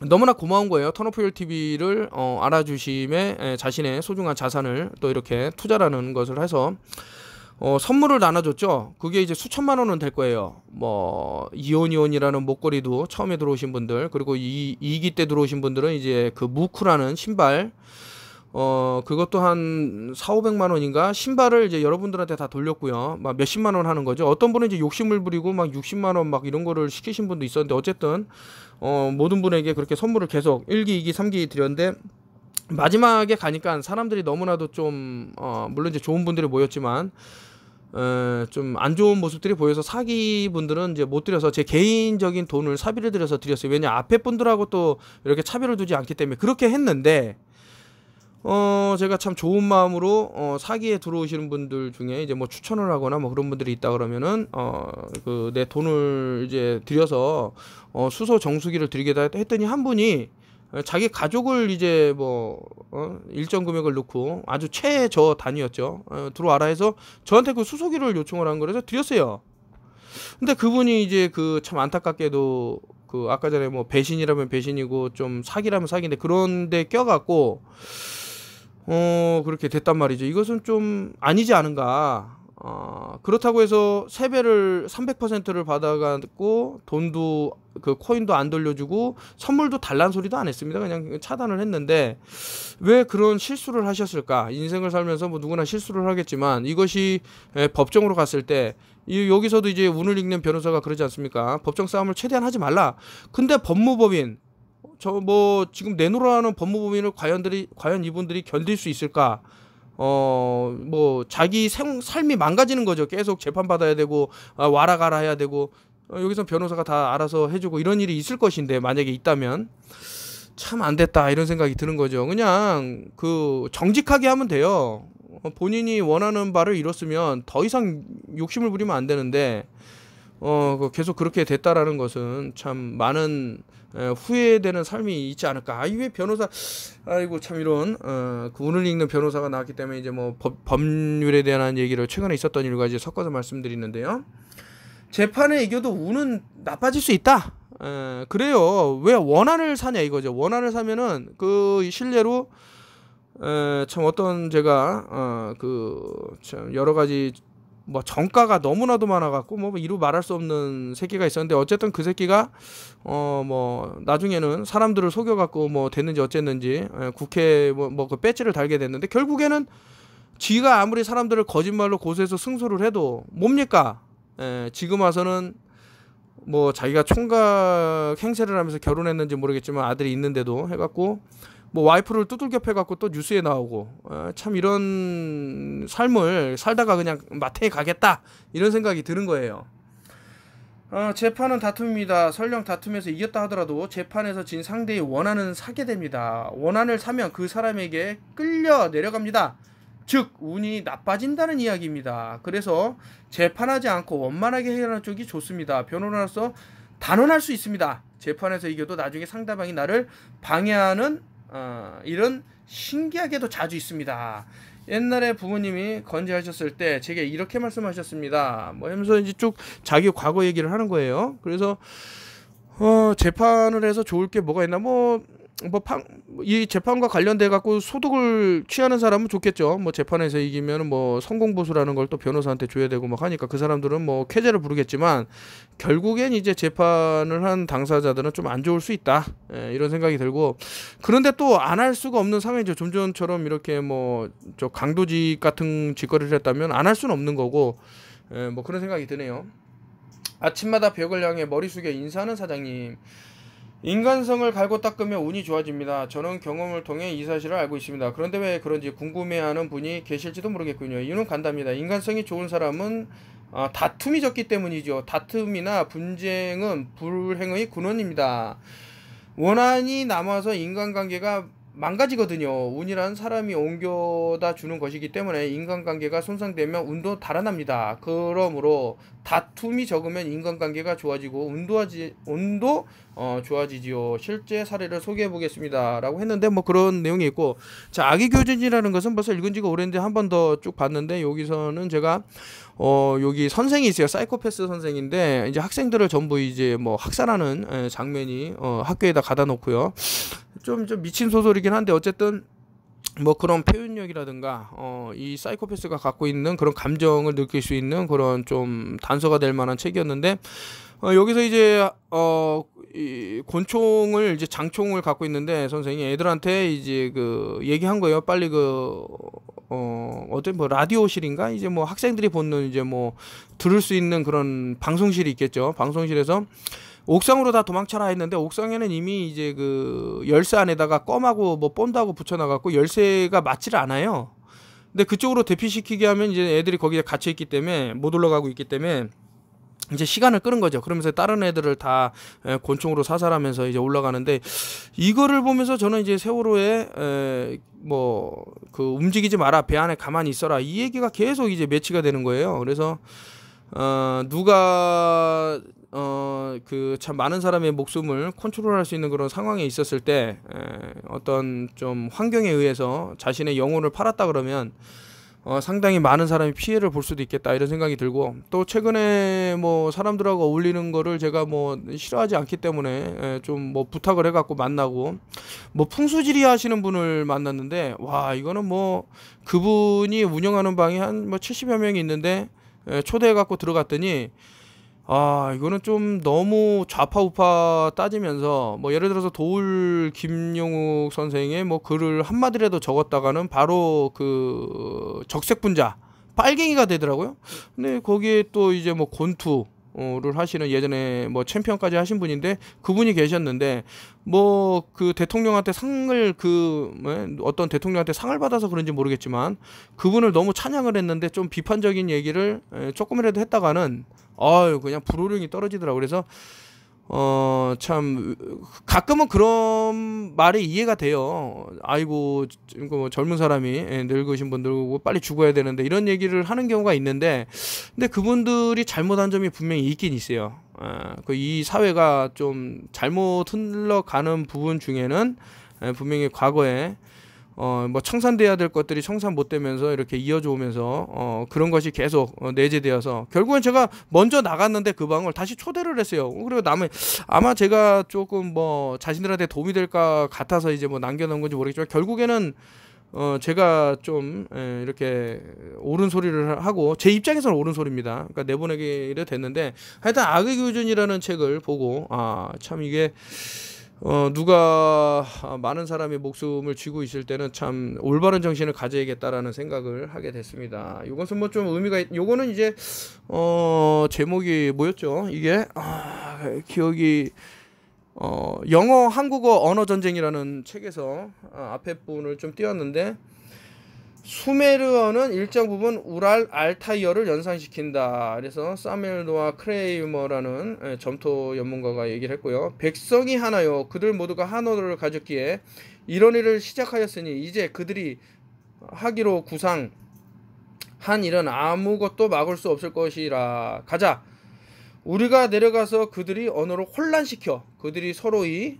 너무나 고마운 거예요. 턴오프열 TV를 어, 알아주심에 에, 자신의 소중한 자산을 또 이렇게 투자라는 것을 해서 어, 선물을 나눠줬죠. 그게 이제 수천만 원은 될 거예요. 뭐 이온이온이라는 목걸이도 처음에 들어오신 분들 그리고 이 2기 때 들어오신 분들은 이제 그 무크라는 신발 어 그것도 한 4, 500만 원인가 신발을 이제 여러분들한테 다 돌렸고요. 막 몇십만 원 하는 거죠. 어떤 분은 이제 욕심을 부리고 막 60만 원 막 이런 거를 시키신 분도 있었는데 어쨌든 어 모든 분에게 그렇게 선물을 계속 1기, 2기, 3기 드렸는데 마지막에 가니까 사람들이 너무나도 좀어 물론 이제 좋은 분들이 모였지만 좀안 좋은 모습들이 보여서 사기 분들은 이제 못 드려서 제 개인적인 돈을 사비를 들여서 드렸어요. 왜냐 앞에 분들하고 또 이렇게 차별을 두지 않기 때문에 그렇게 했는데 어 제가 참 좋은 마음으로 어, 사기에 들어오시는 분들 중에 이제 뭐 추천을 하거나 뭐 그런 분들이 있다 그러면은 어그 내 돈을 이제 드려서어 수소 정수기를 드리겠다 했더니 한 분이 어, 자기 가족을 이제 뭐 어, 일정 금액을 넣고 아주 최저 단위였죠. 어, 들어와라 해서 저한테 그 수소기를 요청을 한 거라서 드렸어요. 근데 그분이 이제 그 참 안타깝게도 그 아까 전에 뭐 배신이라면 배신이고 좀 사기라면 사기인데 그런데 껴갖고 어 그렇게 됐단 말이죠. 이것은 좀 아니지 않은가. 어, 그렇다고 해서 세배를 300%를 받아가고 돈도 그 코인도 안 돌려주고 선물도 달란 소리도 안 했습니다. 그냥 차단을 했는데 왜 그런 실수를 하셨을까? 인생을 살면서 뭐 누구나 실수를 하겠지만 이것이 예, 법정으로 갔을 때 이, 여기서도 이제 운을 읽는 변호사가 그러지 않습니까? 법정 싸움을 최대한 하지 말라. 근데 법무법인 저 뭐 지금 내놓으라는 법무법인을 과연들이 과연 이분들이 견딜 수 있을까? 어, 뭐, 자기 생, 삶이 망가지는 거죠. 계속 재판받아야 되고, 아, 와라 가라 해야 되고, 어, 여기서 변호사가 다 알아서 해주고 이런 일이 있을 것인데, 만약에 있다면. 참 안 됐다, 이런 생각이 드는 거죠. 그냥, 그, 정직하게 하면 돼요. 어, 본인이 원하는 바를 이뤘으면 더 이상 욕심을 부리면 안 되는데, 어, 그 계속 그렇게 됐다라는 것은 참 많은 후회되는 삶이 있지 않을까. 아, 이왜 변호사, 아이고, 참 이런, 어, 그 운을 읽는 변호사가 나왔기 때문에 이제 뭐 법, 법률에 대한 얘기를 최근에 있었던 일과 이제 섞어서 말씀드리는데요. 재판에 이겨도 운은 나빠질 수 있다. 에, 그래요. 왜 원한을 사냐 이거죠. 원한을 사면은 그 실례로 에, 참 어떤 제가 어, 그참 여러 가지 뭐 정가가 너무나도 많아갖고 뭐 이루 말할 수 없는 새끼가 있었는데 어쨌든 그 새끼가 어 뭐 나중에는 사람들을 속여갖고 뭐 됐는지 어쨌는지 예, 국회 뭐그 뭐 배지를 달게 됐는데 결국에는 지가 아무리 사람들을 거짓말로 고소해서 승소를 해도 뭡니까 에, 예, 지금 와서는 뭐 자기가 총각 행세를 하면서 결혼했는지 모르겠지만 아들이 있는데도 해갖고 뭐 와이프를 두들겨 패갖고 또 뉴스에 나오고 아, 참 이런 삶을 살다가 그냥 마탱이 가겠다 이런 생각이 드는 거예요. 어, 재판은 다툼입니다. 설령 다툼에서 이겼다 하더라도 재판에서 진 상대의 원한은 사게 됩니다. 원한을 사면 그 사람에게 끌려 내려갑니다. 즉 운이 나빠진다는 이야기입니다. 그래서 재판하지 않고 원만하게 해결하는 쪽이 좋습니다. 변호사로서 단언할 수 있습니다. 재판에서 이겨도 나중에 상대방이 나를 방해하는 어, 이런 신기하게도 자주 있습니다. 옛날에 부모님이 건재하셨을 때 제게 이렇게 말씀하셨습니다. 뭐 하면서 이제 쭉 자기 과거 얘기를 하는 거예요. 그래서 어, 재판을 해서 좋을 게 뭐가 있나? 뭐 뭐, 판, 뭐 이 재판과 관련돼 갖고 소득을 취하는 사람은 좋겠죠. 뭐 재판에서 이기면 뭐 성공 보수라는 걸 또 변호사한테 줘야 되고 막 하니까 그 사람들은 뭐 쾌재를 부르겠지만 결국엔 이제 재판을 한 당사자들은 좀 안 좋을 수 있다 예, 이런 생각이 들고 그런데 또 안 할 수가 없는 상황이죠. 좀 전처럼 이렇게 뭐 저 강도직 같은 짓거리를 했다면 안 할 수는 없는 거고 예, 뭐 그런 생각이 드네요. 아침마다 벽을 향해 머리 숙여 인사하는 사장님. 인간성을 갈고 닦으면 운이 좋아집니다. 저는 경험을 통해 이 사실을 알고 있습니다. 그런데 왜 그런지 궁금해하는 분이 계실지도 모르겠군요. 이유는 간답니다. 인간성이 좋은 사람은 아, 다툼이 적기 때문이죠. 다툼이나 분쟁은 불행의 근원입니다. 원한이 남아서 인간관계가 망가지거든요. 운이란 사람이 옮겨다 주는 것이기 때문에 인간관계가 손상되면 운도 달아납니다. 그러므로 다툼이 적으면 인간관계가 좋아지고 운도하지 운도 어, 좋아지지요. 실제 사례를 소개해 보겠습니다라고 했는데 뭐 그런 내용이 있고 자 아기 교진이라는 것은 벌써 읽은 지가 오랜데 한 번 더 쭉 봤는데 여기서는 제가 어 여기 선생이 있어요. 사이코패스 선생인데 이제 학생들을 전부 이제 뭐 학살하는 예, 장면이 어, 학교에다 가다 놓고요. 좀, 좀 미친 소설이긴 한데 어쨌든 뭐 그런 표현력이라든가 어, 이 사이코패스가 갖고 있는 그런 감정을 느낄 수 있는 그런 좀 단서가 될 만한 책이었는데 어, 여기서 이제 어, 이곤총을 이제 장총을 갖고 있는데 선생이 애들한테 이제 그 얘기한 거예요. 빨리 그 어, 어떤 뭐 라디오실인가 이제 뭐 학생들이 보는 이제 뭐 들을 수 있는 그런 방송실이 있겠죠. 방송실에서 옥상으로 다 도망쳐라 했는데 옥상에는 이미 이제 그 열쇠 안에다가 껌하고 뭐본다고 붙여놔갖고 열쇠가 맞지를 않아요. 근데 그쪽으로 대피시키게 하면 이제 애들이 거기에 갇혀 있기 때문에 못 올라가고 있기 때문에 이제 시간을 끄는 거죠. 그러면서 다른 애들을 다 곤충으로 사살하면서 이제 올라가는데 이거를 보면서 저는 이제 세월호에 뭐그 움직이지 마라 배 안에 가만히 있어라 이 얘기가 계속 이제 매치가 되는 거예요. 그래서 어 누가 어그참 많은 사람의 목숨을 컨트롤할 수 있는 그런 상황에 있었을 때 에, 어떤 좀 환경에 의해서 자신의 영혼을 팔았다 그러면 어, 상당히 많은 사람이 피해를 볼 수도 있겠다 이런 생각이 들고 또 최근에 뭐 사람들하고 어울리는 거를 제가 뭐 싫어하지 않기 때문에 좀 뭐 부탁을 해갖고 만나고 뭐 풍수지리 하시는 분을 만났는데 와 이거는 뭐 그분이 운영하는 방이 한뭐 70여 명이 있는데 초대해갖고 들어갔더니 아, 이거는 좀 너무 좌파 우파 따지면서 뭐 예를 들어서 도울 김용욱 선생의 뭐 글을 한마디라도 적었다가는 바로 그 적색 분자 빨갱이가 되더라고요. 근데 거기에 또 이제 뭐권투를 하시는 예전에 뭐 챔피언까지 하신 분인데 그분이 계셨는데 뭐 그 대통령한테 상을 그 뭐 어떤 대통령한테 상을 받아서 그런지 모르겠지만 그분을 너무 찬양을 했는데 좀 비판적인 얘기를 조금이라도 했다가는 아유 그냥 불호령이 떨어지더라고 그래서 어 참 가끔은 그런 말이 이해가 돼요. 아이고 뭐 젊은 사람이 늙으신 분들 빨리 죽어야 되는데 이런 얘기를 하는 경우가 있는데 근데 그분들이 잘못한 점이 분명히 있긴 있어요. 어, 아, 그이 사회가 좀 잘못 흘러가는 부분 중에는 예, 분명히 과거에 어, 뭐 청산돼야 될 것들이 청산 못 되면서 이렇게 이어져 오면서 어, 그런 것이 계속 어, 내재되어서 결국엔 제가 먼저 나갔는데 그 방을 다시 초대를 했어요. 그리고 남의 아마 제가 조금 뭐 자신들한테 도움이 될까 같아서 이제 뭐 남겨놓은 건지 모르겠지만 결국에는 어, 제가 좀 에, 예, 이렇게 옳은 소리를 하고 제 입장에서는 옳은 소리입니다. 그러니까 내보내기를 됐는데 하여튼 악의 교전이라는 책을 보고 아 참 이게 어, 누가 아, 많은 사람이 목숨을 쥐고 있을 때는 참 올바른 정신을 가져야겠다라는 생각을 하게 됐습니다. 이것은 뭐좀 의미가 있, 요거는 이제 어, 제목이 뭐였죠? 이게 아, 기억이 어, 영어 한국어 언어 전쟁이라는 책에서 아, 앞에 부 분을 좀 띄웠는데 수메르어는 일정 부분 우랄 알타이어를 연상시킨다. 그래서 사멜노와 크레이머라는 예, 점토 연문가가 얘기를 했고요. 백성이 하나요. 그들 모두가 한어를 가졌기에 이런 일을 시작하였으니 이제 그들이 하기로 구상 한 일은 아무것도 막을 수 없을 것이라. 가자. 우리가 내려가서 그들이 언어를 혼란시켜 그들이 서로이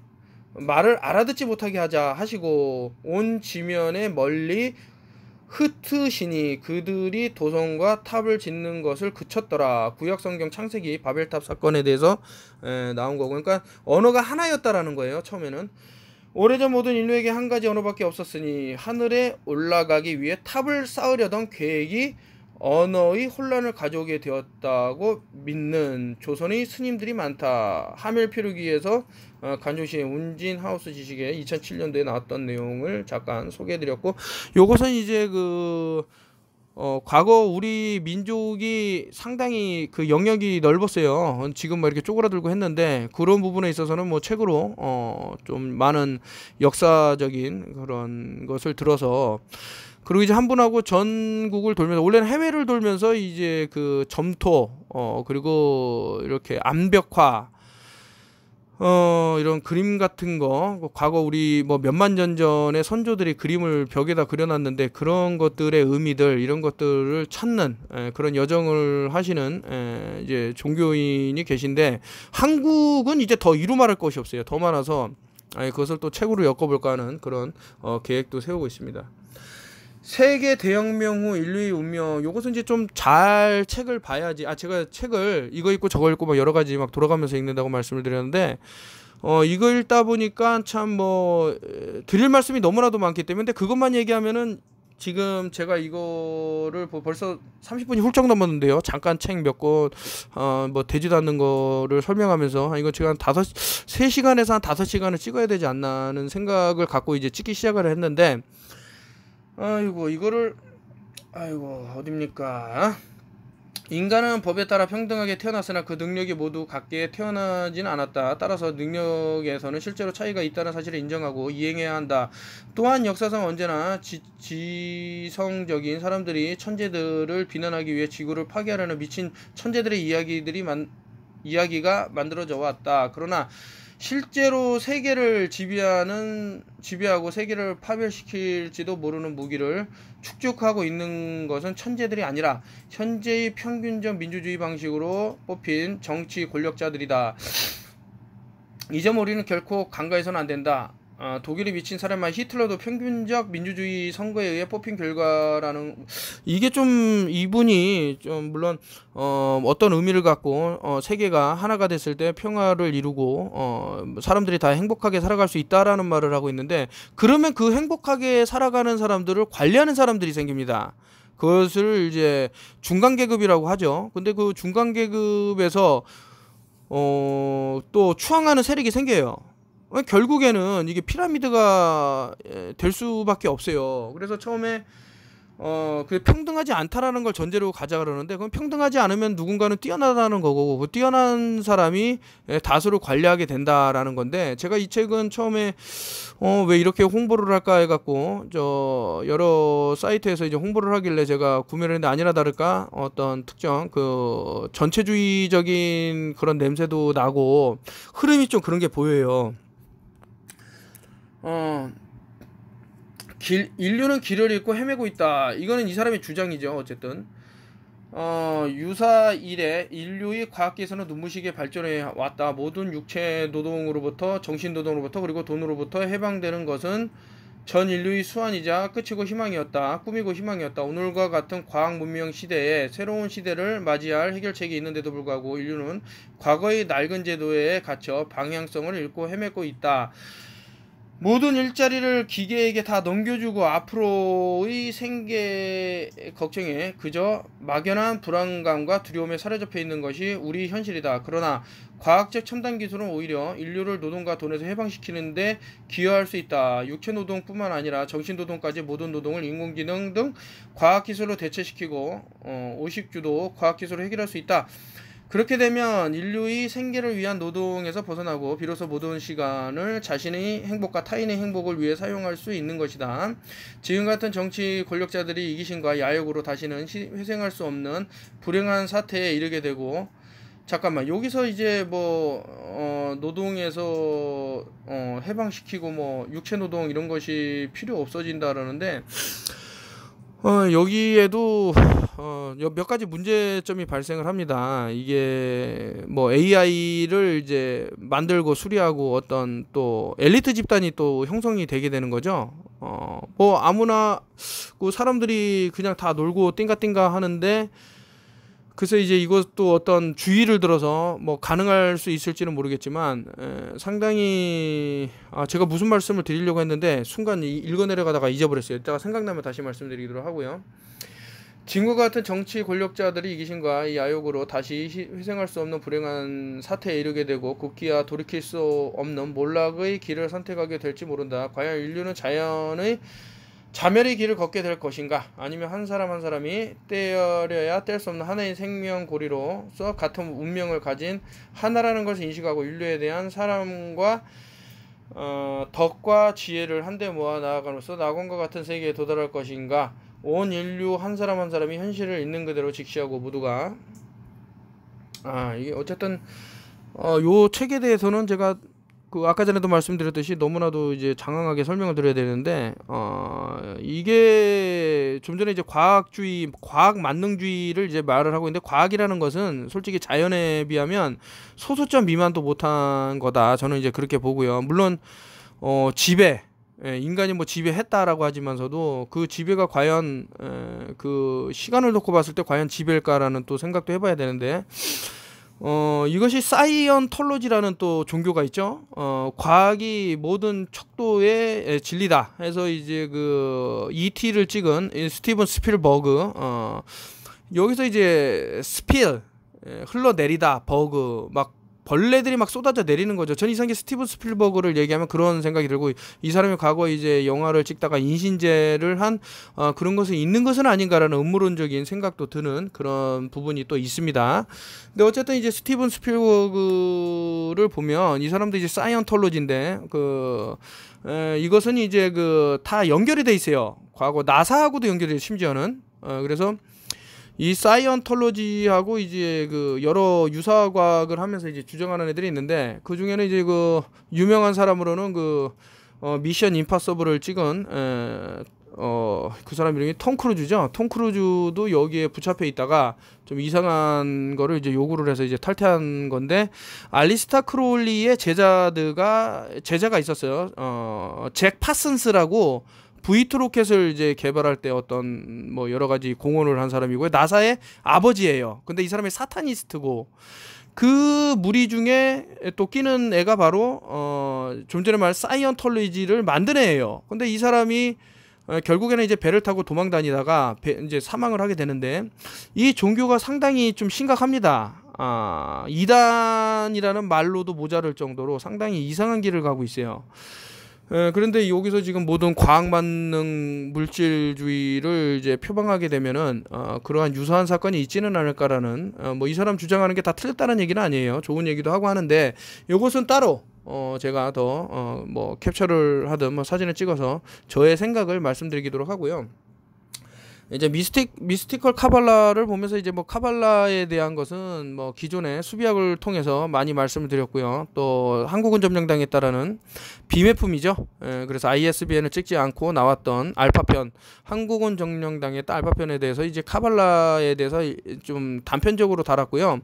말을 알아듣지 못하게 하자 하시고 온 지면에 멀리 흐트신이 그들이 도성과 탑을 짓는 것을 그쳤더라. 구약성경 창세기 바벨탑 사건에 대해서 에, 나온 거고. 그러니까 언어가 하나였다라는 거예요. 처음에는. 오래전 모든 인류에게 한 가지 언어밖에 없었으니 하늘에 올라가기 위해 탑을 쌓으려던 계획이 언어의 혼란을 가져오게 되었다고 믿는 조선의 스님들이 많다. 하멜피르기에서 어, 간조시의 운진하우스 지식에 2007년도에 나왔던 내용을 잠깐 소개해드렸고 요것은 이제 그 어, 과거 우리 민족이 상당히 그 영역이 넓었어요. 지금 뭐 이렇게 쪼그라들고 했는데 그런 부분에 있어서는 뭐 책으로 어, 좀 많은 역사적인 그런 것을 들어서 그리고 이제 한 분하고 전국을 돌면서 원래는 해외를 돌면서 이제 그 점토 어 그리고 이렇게 암벽화 어 이런 그림 같은 거 뭐 과거 우리 뭐 몇만 년 전에 선조들이 그림을 벽에다 그려놨는데 그런 것들의 의미들 이런 것들을 찾는 에, 예, 그런 여정을 하시는 에, 예, 이제 종교인이 계신데 한국은 이제 더 이루 말할 것이 없어요 더 많아서 아니 예, 그것을 또 책으로 엮어볼까 하는 그런 어, 계획도 세우고 있습니다. 세계 대혁명후 인류의 운명 요것은 이제 좀 잘 책을 봐야지 아 제가 책을 이거 읽고 저거 읽고 막 여러 가지 막 돌아가면서 읽는다고 말씀을 드렸는데 어 이거 읽다 보니까 참 뭐 드릴 말씀이 너무나도 많기 때문에 그것만 얘기하면은 지금 제가 이거를 벌써 30분이 훌쩍 넘었는데요. 잠깐 책 몇 권, 어, 뭐, 되지도 않는 거를 설명하면서, 아, 이거 제가 한 5, 3시간에서 한 5시간을 찍어야 되지 않나 하는 생각을 갖고 이제 찍기 시작을 했는데, 아이고 이거를 아이고 어딥니까 인간은 법에 따라 평등하게 태어났으나 그 능력이 모두 같게 태어나진 않았다. 따라서 능력에서는 실제로 차이가 있다는 사실을 인정하고 이행해야 한다. 또한 역사상 언제나 지, 성적인 사람들이 천재들을 비난하기 위해 지구를 파괴하려는 미친 천재들의 이야기들이 만, 이야기가 만들어져 왔다. 그러나 실제로 세계를 지배하는 지배하고 세계를 파멸시킬지도 모르는 무기를 축적하고 있는 것은 천재들이 아니라 현재의 평균적 민주주의 방식으로 뽑힌 정치 권력자들이다. 이 점 우리는 결코 간과해서는 안 된다. 아, 독일이 미친 사람만 히틀러도 평균적 민주주의 선거에 의해 뽑힌 결과라는 이게 좀 이분이 좀 물론 어, 어떤 의미를 갖고 어, 세계가 하나가 됐을 때 평화를 이루고 어, 사람들이 다 행복하게 살아갈 수 있다라는 말을 하고 있는데 그러면 그 행복하게 살아가는 사람들을 관리하는 사람들이 생깁니다. 그것을 이제 중간 계급이라고 하죠. 근데 그 중간 계급에서 어, 또 추앙하는 세력이 생겨요. 어, 결국에는 이게 피라미드가 예, 될 수밖에 없어요. 그래서 처음에 어, 그 평등하지 않다라는 걸 전제로 가자 그러는데 그건 평등하지 않으면 누군가는 뛰어나다는 거고 그 뛰어난 사람이 예, 다수를 관리하게 된다라는 건데 제가 이 책은 처음에 어, 왜 이렇게 홍보를 할까 해갖고 저 여러 사이트에서 이제 홍보를 하길래 제가 구매를 했는데 아니라 다를까 어떤 특정 그 전체주의적인 그런 냄새도 나고 흐름이 좀 그런 게 보여요. 어, 길, 인류는 길을 잃고 헤매고 있다. 이거는 이 사람의 주장이죠. 어쨌든. 어, 유사 이래 인류의 과학기에서는 눈부시게 발전해 왔다. 모든 육체 노동으로부터 정신 노동으로부터 그리고 돈으로부터 해방되는 것은 전 인류의 수완이자 끝이고 희망이었다. 꿈이고 희망이었다. 오늘과 같은 과학 문명 시대에 새로운 시대를 맞이할 해결책이 있는데도 불구하고 인류는 과거의 낡은 제도에 갇혀 방향성을 잃고 헤매고 있다. 모든 일자리를 기계에게 다 넘겨주고 앞으로의 생계 걱정에 그저 막연한 불안감과 두려움에 사로잡혀 있는 것이 우리 현실이다. 그러나 과학적 첨단 기술은 오히려 인류를 노동과 돈에서 해방시키는데 기여할 수 있다. 육체 노동뿐만 아니라 정신 노동까지 모든 노동을 인공지능 등 과학 기술로 대체시키고 어, 오식주도 과학 기술로 해결할 수 있다. 그렇게 되면 인류의 생계를 위한 노동에서 벗어나고 비로소 모든 시간을 자신의 행복과 타인의 행복을 위해 사용할 수 있는 것이다. 지금 같은 정치 권력자들이 이기심과 야욕으로 다시는 회생할 수 없는 불행한 사태에 이르게 되고 잠깐만 여기서 이제 뭐 어, 노동에서 어, 해방시키고 뭐 육체 노동 이런 것이 필요 없어진다 그러는데 어, 여기에도 어, 몇 가지 문제점이 발생을 합니다. 이게 뭐 AI를 이제 만들고 수리하고 어떤 또 엘리트 집단이 또 형성이 되게 되는 거죠. 어, 뭐 아무나 그 사람들이 그냥 다 놀고 띵가띵가 하는데 그래서 이제 이것도 어떤 주의를 들어서 뭐 가능할 수 있을지는 모르겠지만 에, 상당히 아 제가 무슨 말씀을 드리려고 했는데 순간 읽어 내려가다가 잊어버렸어요. 이따가 생각나면 다시 말씀드리도록 하고요. 진구 같은 정치 권력자들이 이기심과 이 야욕으로 다시 회생할 수 없는 불행한 사태에 이르게 되고 국기야 돌이킬 수 없는 몰락의 길을 선택하게 될지 모른다. 과연 인류는 자연의 자멸의 길을 걷게 될 것인가 아니면 한 사람 한 사람이 떼어려야 뗄 수 없는 하나의 생명고리로서 같은 운명을 가진 하나라는 것을 인식하고 인류에 대한 사람과 어, 덕과 지혜를 한데 모아 나아가면서 낙원과 같은 세계에 도달할 것인가 온 인류 한 사람 한 사람이 현실을 있는 그대로 직시하고 모두가 아 이게 어쨌든 어, 요 책에 대해서는 제가 그 아까 전에도 말씀드렸듯이 너무나도 이제 장황하게 설명을 드려야 되는데 어 이게 좀 전에 이제 과학주의, 과학 만능주의를 이제 말을 하고 있는데 과학이라는 것은 솔직히 자연에 비하면 소수점 미만도 못한 거다. 저는 이제 그렇게 보고요. 물론 어 지배 예, 인간이 뭐 지배했다라고 하지만서도 그 지배가 과연 에, 그 시간을 놓고 봤을 때 과연 지배일까라는 또 생각도 해봐야 되는데 어, 이것이 사이언톨로지라는 또 종교가 있죠. 어, 과학이 모든 척도의 진리다. 해서 이제 그 ET를 찍은 스티븐 스필버그 어, 여기서 이제 스필 흘러내리다 버그 막 벌레들이 막 쏟아져 내리는 거죠. 전이상기 스티븐 스필버그를 얘기하면 그런 생각이 들고 이 사람이 과거 이제 영화를 찍다가 인신제를 한 어, 그런 것은 있는 것은 아닌가라는 음모론적인 생각도 드는 그런 부분이 또 있습니다. 근데 어쨌든 이제 스티븐 스필버그를 보면 이 사람도 이제 사이언톨로지인데 그 에, 이것은 이제 그 다 연결이 돼 있어요. 과거 나사하고도 연결이 돼요. 심지어는 어, 그래서 이 사이언톨로지하고 이제 그 여러 유사과학을 하면서 이제 주장하는 애들이 있는데 그 중에는 이제 그 유명한 사람으로는 그 어, 미션 임파서블을 찍은 에, 어, 그 사람 이름이 톰 크루즈죠. 톰 크루즈도 여기에 붙잡혀 있다가 좀 이상한 거를 이제 요구를 해서 이제 탈퇴한 건데 알리스타 크롤리의 제자드가 제자가 있었어요. 어, 잭 파슨스라고 V2 로켓을 이제 개발할 때 어떤 뭐 여러 가지 공헌을 한 사람이고요. 나사의 아버지예요. 근데 이 사람이 사타니스트고 그 무리 중에 또 끼는 애가 바로 어좀 전에 말한 사이언톨리지를 만든 애예요. 근데 이 사람이 어, 결국에는 이제 배를 타고 도망 다니다가 배, 이제 사망을 하게 되는데 이 종교가 상당히 좀 심각합니다. 아, 이단이라는 말로도 모자랄 정도로 상당히 이상한 길을 가고 있어요. 예, 그런데 여기서 지금 모든 과학 만능 물질주의를 이제 표방하게 되면은 어, 그러한 유사한 사건이 있지는 않을까라는 어, 뭐이 사람 주장하는 게 다 틀렸다는 얘기는 아니에요. 좋은 얘기도 하고 하는데 이것은 따로 어, 제가 더 어, 뭐 캡처를 하든 뭐 사진을 찍어서 저의 생각을 말씀드리도록 하고요. 이제 미스틱 미스티컬 카발라를 보면서 이제 뭐 카발라에 대한 것은 뭐 기존의 수비학을 통해서 많이 말씀을 드렸고요. 또 한국은 점령당했다라는 비매품이죠. 예, 그래서 ISBN을 찍지 않고 나왔던 알파편 한국은 정령당의 알파편에 대해서 이제 카발라에 대해서 좀 단편적으로 달았고요.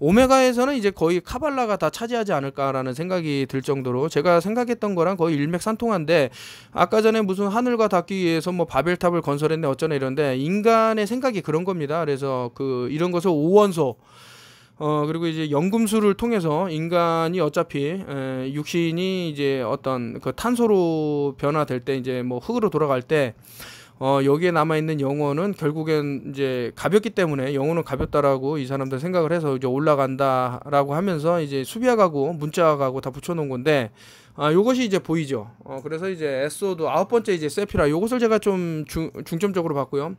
오메가에서는 이제 거의 카발라가 다 차지하지 않을까라는 생각이 들 정도로 제가 생각했던 거랑 거의 일맥상통한데 아까 전에 무슨 하늘과 닿기 위해서 뭐 바벨탑을 건설했네 어쩌네 이런데 인간의 생각이 그런 겁니다. 그래서 그 이런 것을 오원소 어 그리고 이제 연금술을 통해서 인간이 어차피 에, 육신이 이제 어떤 그 탄소로 변화될 때 이제 뭐 흙으로 돌아갈 때 어, 여기에 남아있는 영혼은 결국엔 이제 가볍기 때문에 영혼은 가볍다라고 이 사람들 생각을 해서 이제 올라간다라고 하면서 이제 수비학하고 문자학하고 다 붙여놓은 건데 아, 요것이 이제 보이죠. 어, 그래서 이제 SO도 아홉 번째 이제 세피라 요것을 제가 좀 중, 중점적으로 봤고요.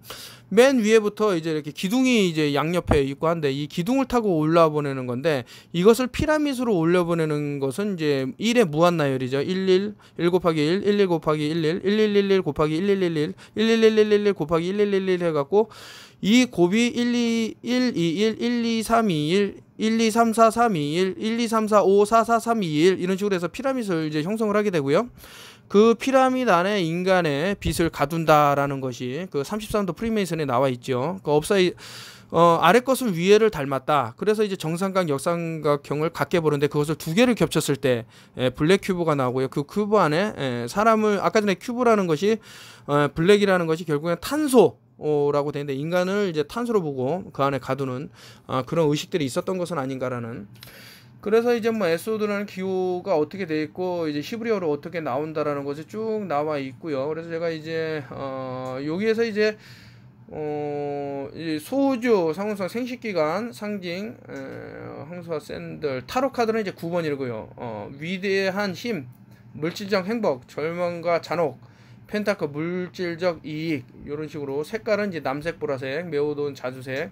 맨 위에부터 이제 이렇게 기둥이 이제 양옆에 있고 한데 이 기둥을 타고 올라 보내는 건데 이것을 피라밋으로 올려 보내는 것은 이제 1의 무한 나열이죠. 11 1 곱하기 1 11 곱하기 11 1111 곱하기 1111 1111 곱하기 1111해 갖고 이 고비 1, 2, 1, 2, 1, 1, 2, 3, 2, 1, 1, 2, 3, 4, 3, 2, 1, 1, 2, 3, 4, 5, 4, 4, 3, 2, 1 이런 식으로 해서 피라밋을 이제 형성을 하게 되고요. 그 피라미드 안에 인간의 빛을 가둔다라는 것이 그 33도 프리메이슨에 나와 있죠. 그 업사이 어, 아래 것은 위에를 닮았다. 그래서 이제 정상각 역삼각형을 갖게 보는데 그것을 두 개를 겹쳤을 때 에, 예, 블랙 큐브가 나오고요. 그 큐브 안에 에, 예, 사람을 아까 전에 큐브라는 것이 에, 어, 블랙이라는 것이 결국엔 탄소 라고 되는데 인간을 이제 탄소로 보고 그 안에 가두는 아, 그런 의식들이 있었던 것은 아닌가라는 그래서 이제 뭐 에소드라는 기호가 어떻게 돼 있고 이제 히브리어로 어떻게 나온다라는 것이 쭉 나와 있고요. 그래서 제가 이제 어 여기에서 이제 어, 소주, 상온성 생식기관, 상징, 에, 황소와 샌들, 타로 카드는 이제 9번이고요. 어, 위대한 힘, 물질적 행복, 절망과 잔혹, 펜타크 물질적 이익 이런 식으로 색깔은 이제 남색, 보라색, 매우돈, 자주색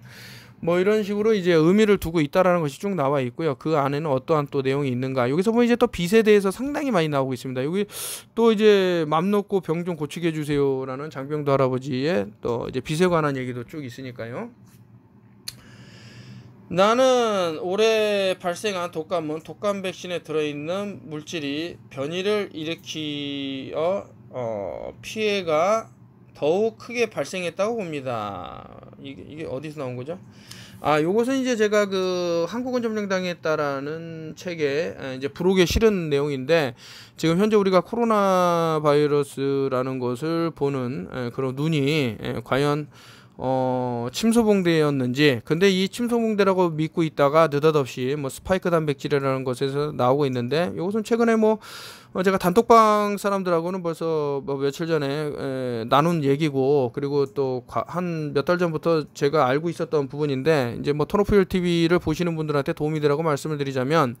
뭐 이런 식으로 이제 의미를 두고 있다라는 것이 쭉 나와 있고요. 그 안에는 어떠한 또 내용이 있는가. 여기서 보면 이제 또 빚에 대해서 상당히 많이 나오고 있습니다. 여기 또 이제 맘 놓고 병 좀 고치게 해 주세요라는 장병도 할아버지의 또 이제 빚에 관한 얘기도 쭉 있으니까요. 나는 올해 발생한 독감은 독감 백신에 들어있는 물질이 변이를 일으키어 어, 피해가 더욱 크게 발생했다고 봅니다. 이게, 이게 어디서 나온 거죠? 아, 요것은 이제 제가 그 한국은 점령당했다라는 책에 이제 부록에 실은 내용인데 지금 현재 우리가 코로나 바이러스라는 것을 보는 그런 눈이 과연 어, 침소봉대였는지 근데 이 침소봉대라고 믿고 있다가 느닷없이 뭐 스파이크 단백질이라는 것에서 나오고 있는데 요것은 최근에 뭐 어, 제가 단톡방 사람들하고는 벌써 뭐 며칠 전에 에, 나눈 얘기고 그리고 또 한 몇 달 전부터 제가 알고 있었던 부분인데 이제 뭐토너풀일 TV를 보시는 분들한테 도움이 되라고 말씀을 드리자면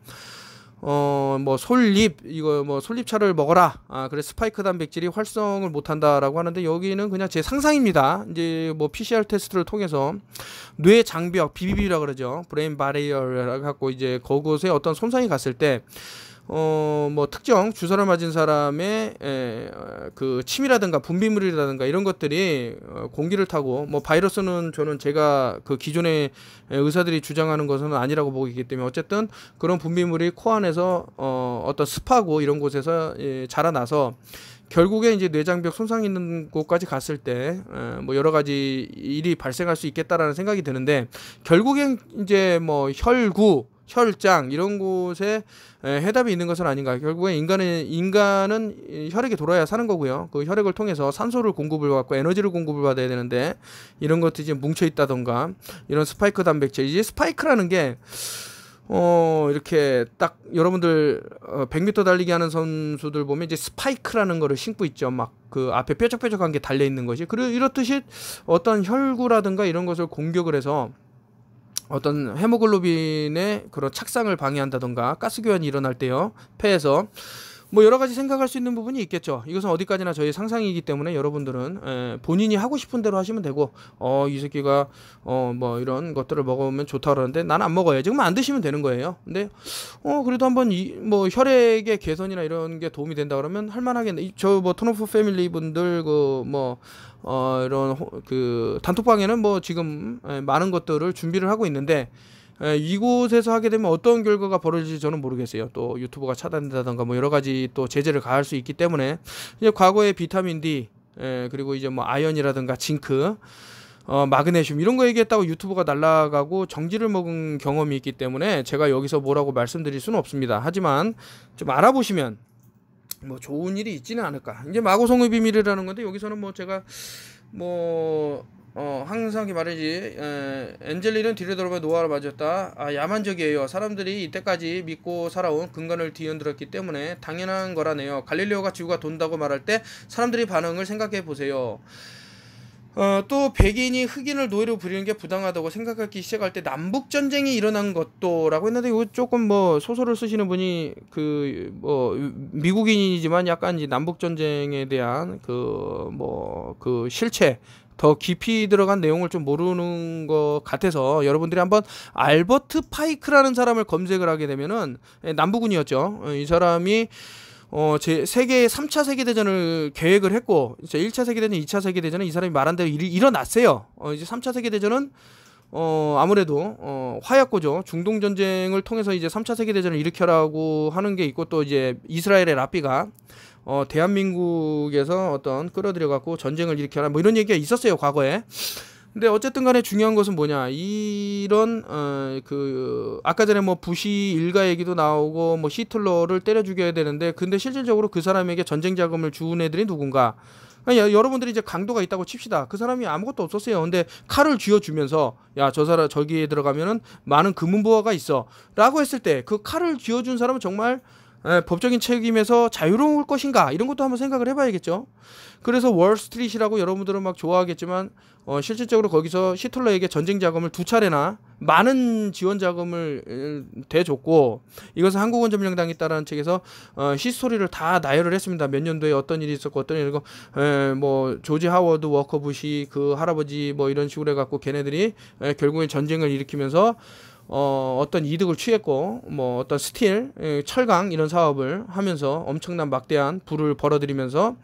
어 뭐 솔잎 이거 뭐 솔잎차를 먹어라 아 그래 스파이크 단백질이 활성을 못한다라고 하는데 여기는 그냥 제 상상입니다 이제 뭐 PCR 테스트를 통해서 뇌 장벽 BBB라 그러죠 브레인 바리어라 갖고 이제 거기에 어떤 손상이 갔을 때 어, 뭐 특정 주사를 맞은 사람의 에, 그 침이라든가 분비물이라든가 이런 것들이 어, 공기를 타고 뭐 바이러스는 저는 제가 그 기존의 의사들이 주장하는 것은 아니라고 보고 있기 때문에 어쨌든 그런 분비물이 코 안에서 어, 어떤 습하고 이런 곳에서 에, 예, 자라나서 결국에 이제 뇌장벽 손상 있는 곳까지 갔을 때뭐 어, 여러 가지 일이 발생할 수 있겠다라는 생각이 드는데 결국엔 이제 뭐 혈구 혈장 이런 곳에 해답이 있는 것은 아닌가. 결국에 인간의 인간은 혈액이 돌아야 사는 거고요. 그 혈액을 통해서 산소를 공급을 받고 에너지를 공급을 받아야 되는데 이런 것들이 지금 뭉쳐 있다던가 이런 스파이크 단백질 이제 스파이크라는 게 어, 이렇게 딱 여러분들 어, 100m 달리기 하는 선수들 보면 이제 스파이크라는 거를 신고 있죠. 막 그 앞에 뾰족뾰족한 게 달려 있는 것이. 그리고 이렇듯이 어떤 혈구라든가 이런 것을 공격을 해서 어떤 헤모글로빈의 그런 착상을 방해한다던가 가스 교환이 일어날 때요. 폐에서 뭐 여러 가지 생각할 수 있는 부분이 있겠죠. 이것은 어디까지나 저희 상상이기 때문에 여러분들은 에, 예, 본인이 하고 싶은 대로 하시면 되고 어이 새끼가 어 뭐 이런 것들을 먹으면 좋다 그러는데 나는 안 먹어요. 지금 안 드시면 되는 거예요. 근데 어 그래도 한번 이, 뭐 혈액의 개선이나 이런 게 도움이 된다 그러면 할만하겠네. 저뭐 톤오프 패밀리 분들 그뭐 어, 이런 호, 그 단톡방에는 뭐 지금 에, 예, 많은 것들을 준비를 하고 있는데 예, 이곳에서 하게 되면 어떤 결과가 벌어질지 저는 모르겠어요. 또 유튜브가 차단된다던가 뭐 여러 가지 또 제재를 가할 수 있기 때문에 이제 과거에 비타민 D 에, 예, 그리고 이제 뭐 아연이라든가 징크 어, 마그네슘 이런 거 얘기했다고 유튜브가 날라가고 정지를 먹은 경험이 있기 때문에 제가 여기서 뭐라고 말씀드릴 수는 없습니다. 하지만 좀 알아보시면 뭐 좋은 일이 있지는 않을까. 이제 마고성의 비밀이라는 건데 여기서는 뭐 제가 뭐 어, 항상 말이지 에, 엔젤리는 뒤를 돌아보며 노아를 맞았다. 아, 야만적이에요. 사람들이 이때까지 믿고 살아온 근간을 뒤흔들었기 때문에 당연한 거라네요. 갈릴레오가 지구가 돈다고 말할 때 사람들이 반응을 생각해 보세요. 어, 또 백인이 흑인을 노예로 부리는 게 부당하다고 생각하기 시작할 때 남북 전쟁이 일어난 것도라고 했는데 이거 조금 뭐 소설을 쓰시는 분이 그 뭐 미국인이지만 약간 이제 남북 전쟁에 대한 그 뭐그 뭐그 실체 더 깊이 들어간 내용을 좀 모르는 것 같아서 여러분들이 한번 알버트 파이크라는 사람을 검색을 하게 되면은 예, 남부군이었죠. 어, 이 사람이 어, 제 세계 3차 세계 대전을 계획을 했고 이제 1차 세계 대전, 2차 세계 대전은 이 사람이 말한 대로 일, 일어났어요. 어, 이제 3차 세계 대전은 어, 아무래도 어, 화약고죠. 중동 전쟁을 통해서 이제 3차 세계 대전을 일으켜라고 하는 게 있고 또 이제 이스라엘의 라피가 어, 대한민국에서 어떤 끌어들여 갖고 전쟁을 일으켜라 뭐 이런 얘기가 있었어요 과거에. 근데 어쨌든 간에 중요한 것은 뭐냐 이런 어, 그 아까 전에 뭐 부시 일가 얘기도 나오고 뭐 히틀러를 때려 죽여야 되는데 근데 실질적으로 그 사람에게 전쟁 자금을 주운 애들이 누군가 아니, 그러니까 여러분들이 이제 강도가 있다고 칩시다. 그 사람이 아무것도 없었어요. 근데 칼을 쥐어주면서 야저 사람 저기에 들어가면은 많은 금은부화가 있어. 라고 했을 때 그 칼을 쥐어준 사람은 정말 에, 예, 법적인 책임에서 자유로울 것인가 이런 것도 한번 생각을 해봐야겠죠. 그래서 월스트리트라고 여러분들은 막 좋아하겠지만 어, 실질적으로 거기서 시틀러에게 전쟁 자금을 두 차례나 많은 지원 자금을 음, 대줬고 이것은 한국은 점령당했다라는 책에서 어, 히스토리를 다 나열을 했습니다. 몇 년도에 어떤 일이 있었고 어떤 일이고 에, 예, 뭐 조지 하워드 워커 부시 그 할아버지 뭐 이런 식으로 해갖고 걔네들이 에, 예, 결국에 전쟁을 일으키면서 어, 어떤 이득을 취했고 뭐 어떤 스틸, 예, 철강 이런 사업을 하면서 엄청난 막대한 부를 벌어들이면서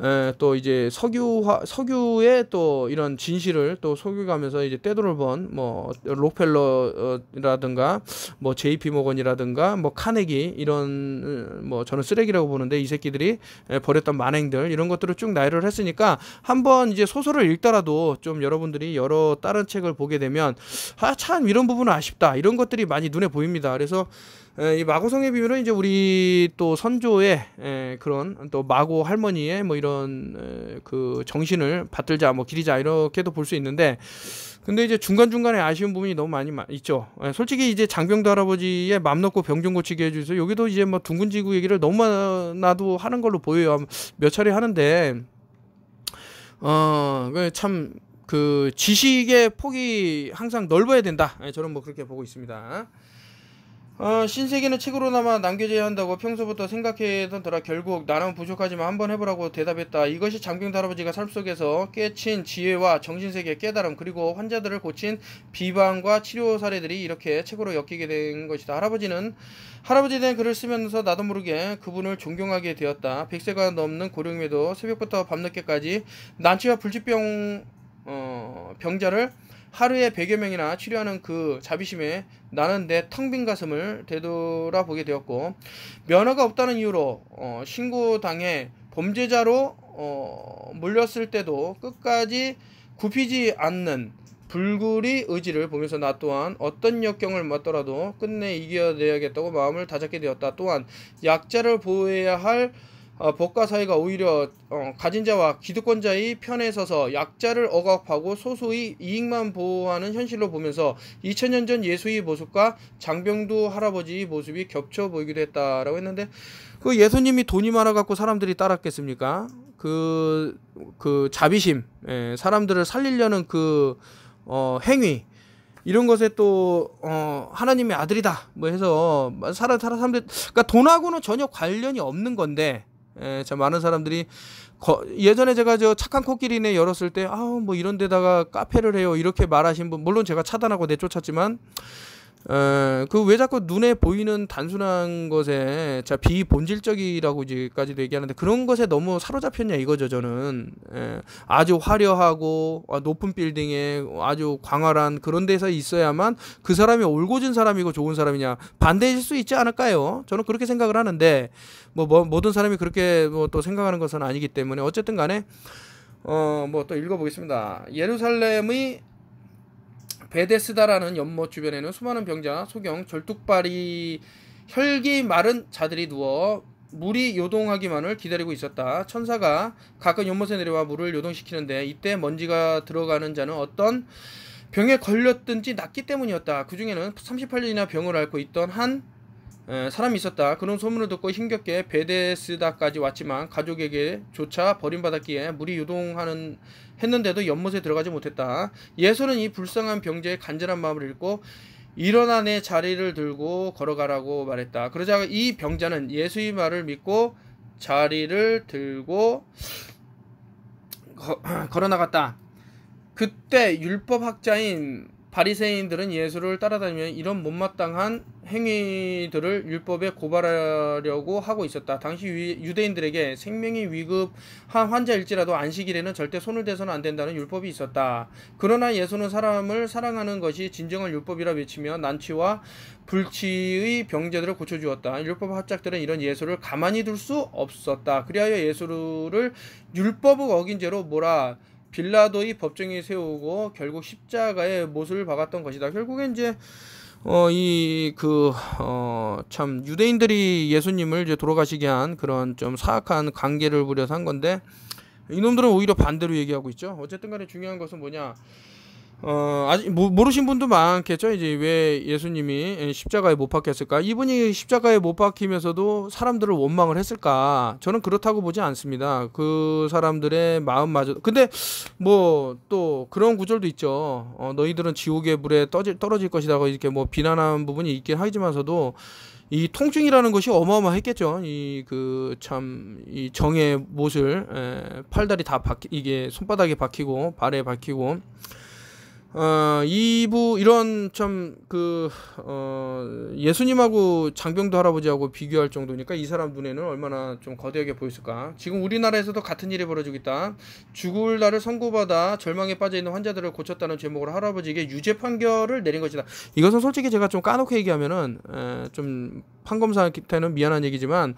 에, 예, 또 이제 석유화 석유의 또 이런 진실을 또 속여가면서 이제 떼돌을번뭐 록펠러라든가 뭐 JP 모건이라든가 뭐 카네기 이런 어, 뭐 저는 쓰레기라고 보는데 이 새끼들이 버렸던 예, 만행들 이런 것들을 쭉 나열을 했으니까 한번 이제 소설을 읽더라도 좀 여러분들이 여러 다른 책을 보게 되면 아 참 이런 부분은 아쉽다 이런 것들이 많이 눈에 보입니다. 그래서 이 마고성의 비밀은 이제 우리 또 선조의 에, 그런 또 마고 할머니의 뭐 이런 에, 그 정신을 받들자 뭐 기리자 이렇게도 볼 수 있는데 근데 이제 중간중간에 아쉬운 부분이 너무 많이 있죠. 솔직히 이제 장병도 할아버지의 맘 놓고 병좀 고치게 해주세요. 여기도 이제 뭐 둥근지구 얘기를 너무나도 하는 걸로 보여요. 몇 차례 하는데 어참 그, 그 지식의 폭이 항상 넓어야 된다. 저는 뭐 그렇게 보고 있습니다. 어, 신세계는 책으로나마 남겨져야 한다고 평소부터 생각했던더라 결국 나름 부족하지만 한번 해보라고 대답했다. 이것이 장병 할아버지가 삶 속에서 깨친 지혜와 정신세계 깨달음 그리고 환자들을 고친 비방과 치료 사례들이 이렇게 책으로 엮이게 된 것이다. 할아버지는 할아버지에 글을 쓰면서 나도 모르게 그분을 존경하게 되었다. 100세가 넘는 고령에도 새벽부터 밤늦게까지 난치와 불치병 어, 병자를 하루에 100여 명이나 치료하는 그 자비심에 나는 내 텅 빈 가슴을 되돌아보게 되었고 면허가 없다는 이유로 어, 신고당해 범죄자로 어, 물렸을 때도 끝까지 굽히지 않는 불굴의 의지를 보면서 나 또한 어떤 역경을 맞더라도 끝내 이겨내야겠다고 마음을 다잡게 되었다. 또한 약자를 보호해야 할 어, 법과 사회가 오히려 어, 가진 자와 기득권자의 편에 서서 약자를 억압하고 소수의 이익만 보호하는 현실로 보면서 2000년 전 예수의 모습과 장병두 할아버지의 모습이 겹쳐 보이기도 했다라고 했는데 그 예수님이 돈이 많아 갖고 사람들이 따랐겠습니까? 그그 그 자비심, 예, 사람들을 살리려는 그 어, 행위 이런 것에 또 어, 하나님의 아들이다 뭐 해서 살아 살아 사람들 그러니까 돈하고는 전혀 관련이 없는 건데 에, 예, 참 많은 사람들이 거, 예전에 제가 저 착한 코끼리네 열었을 때 아우 뭐 이런 데다가 카페를 해요 이렇게 말하신 분 물론 제가 차단하고 내쫓았지만 예, 그왜 자꾸 눈에 보이는 단순한 것에 자 비본질적이라고 이제까지도 얘기하는데 그런 것에 너무 사로잡혔냐 이거죠 저는 에, 예, 아주 화려하고 어, 높은 빌딩에 아주 광활한 그런 데서 있어야만 그 사람이 올곧은 사람이고 좋은 사람이냐 반대일 수 있지 않을까요? 저는 그렇게 생각을 하는데 뭐, 뭐 모든 사람이 그렇게 뭐또 생각하는 것은 아니기 때문에 어쨌든 간에 어 뭐 또 읽어보겠습니다 예루살렘의 베데스다라는 연못 주변에는 수많은 병자, 소경, 절뚝발이 혈기 마른 자들이 누워 물이 요동하기만을 기다리고 있었다. 천사가 가끔 연못에 내려와 물을 요동시키는데 이때 먼지가 들어가는 자는 어떤 병에 걸렸든지 낫기 때문이었다. 그 중에는 38년이나 병을 앓고 있던 한 사람이 있었다. 그런 소문을 듣고 힘겹게 베데스다까지 왔지만 가족에게조차 버림받았기에 물이 요동하는 했는데도 연못에 들어가지 못했다. 예수는 이 불쌍한 병자의 간절한 마음을 읽고 일어나 내 자리를 들고 걸어가라고 말했다. 그러자 이 병자는 예수의 말을 믿고 자리를 들고 걸어 나갔다. 그때 율법 학자인 바리새인들은 예수를 따라다니며 이런 못마땅한 행위들을 율법에 고발하려고 하고 있었다. 당시 유대인들에게 생명이 위급한 환자일지라도 안식일에는 절대 손을 대서는 안 된다는 율법이 있었다. 그러나 예수는 사람을 사랑하는 것이 진정한 율법이라 외치며 난치와 불치의 병자들을 고쳐주었다. 율법 합작들은 이런 예수를 가만히 둘 수 없었다. 그리하여 예수를 율법을 어긴 죄로 몰아 빌라도의 법정에 세우고 결국 십자가의 못을 박았던 것이다. 결국엔 이제 어, 이, 그, 어, 참, 유대인들이 예수님을 이제 돌아가시게 한 그런 좀 사악한 관계를 부려서 한 건데, 이놈들은 오히려 반대로 얘기하고 있죠. 어쨌든 간에 중요한 것은 뭐냐. 어, 아직 모르신 분도 많겠죠. 이제 왜 예수님이 십자가에 못 박혔을까? 이분이 십자가에 못 박히면서도 사람들을 원망을 했을까? 저는 그렇다고 보지 않습니다. 그 사람들의 마음마저. 근데 뭐 또 그런 구절도 있죠. 어, 너희들은 지옥의 물에 떠질, 떨어질 것이라고 이렇게 뭐비난한 부분이 있긴 하지만서도 이 통증이라는 것이 어마어마했겠죠. 이 그 참이 그 정의 못을 에, 팔다리 다 박히 이게 손바닥에 박히고 발에 박히고 어, 이부 이런 참그 어, 예수님하고 장병도 할아버지하고 비교할 정도니까 이 사람 눈에는 얼마나 좀 거대하게 보였을까? 지금 우리나라에서도 같은 일이 벌어지고 있다. 죽을 날을 선고받아 절망에 빠져 있는 환자들을 고쳤다는 제목으로 할아버지에게 유죄 판결을 내린 것이다. 이것은 솔직히 제가 좀 까놓고 얘기하면은 에, 좀 판검사한테는 미안한 얘기지만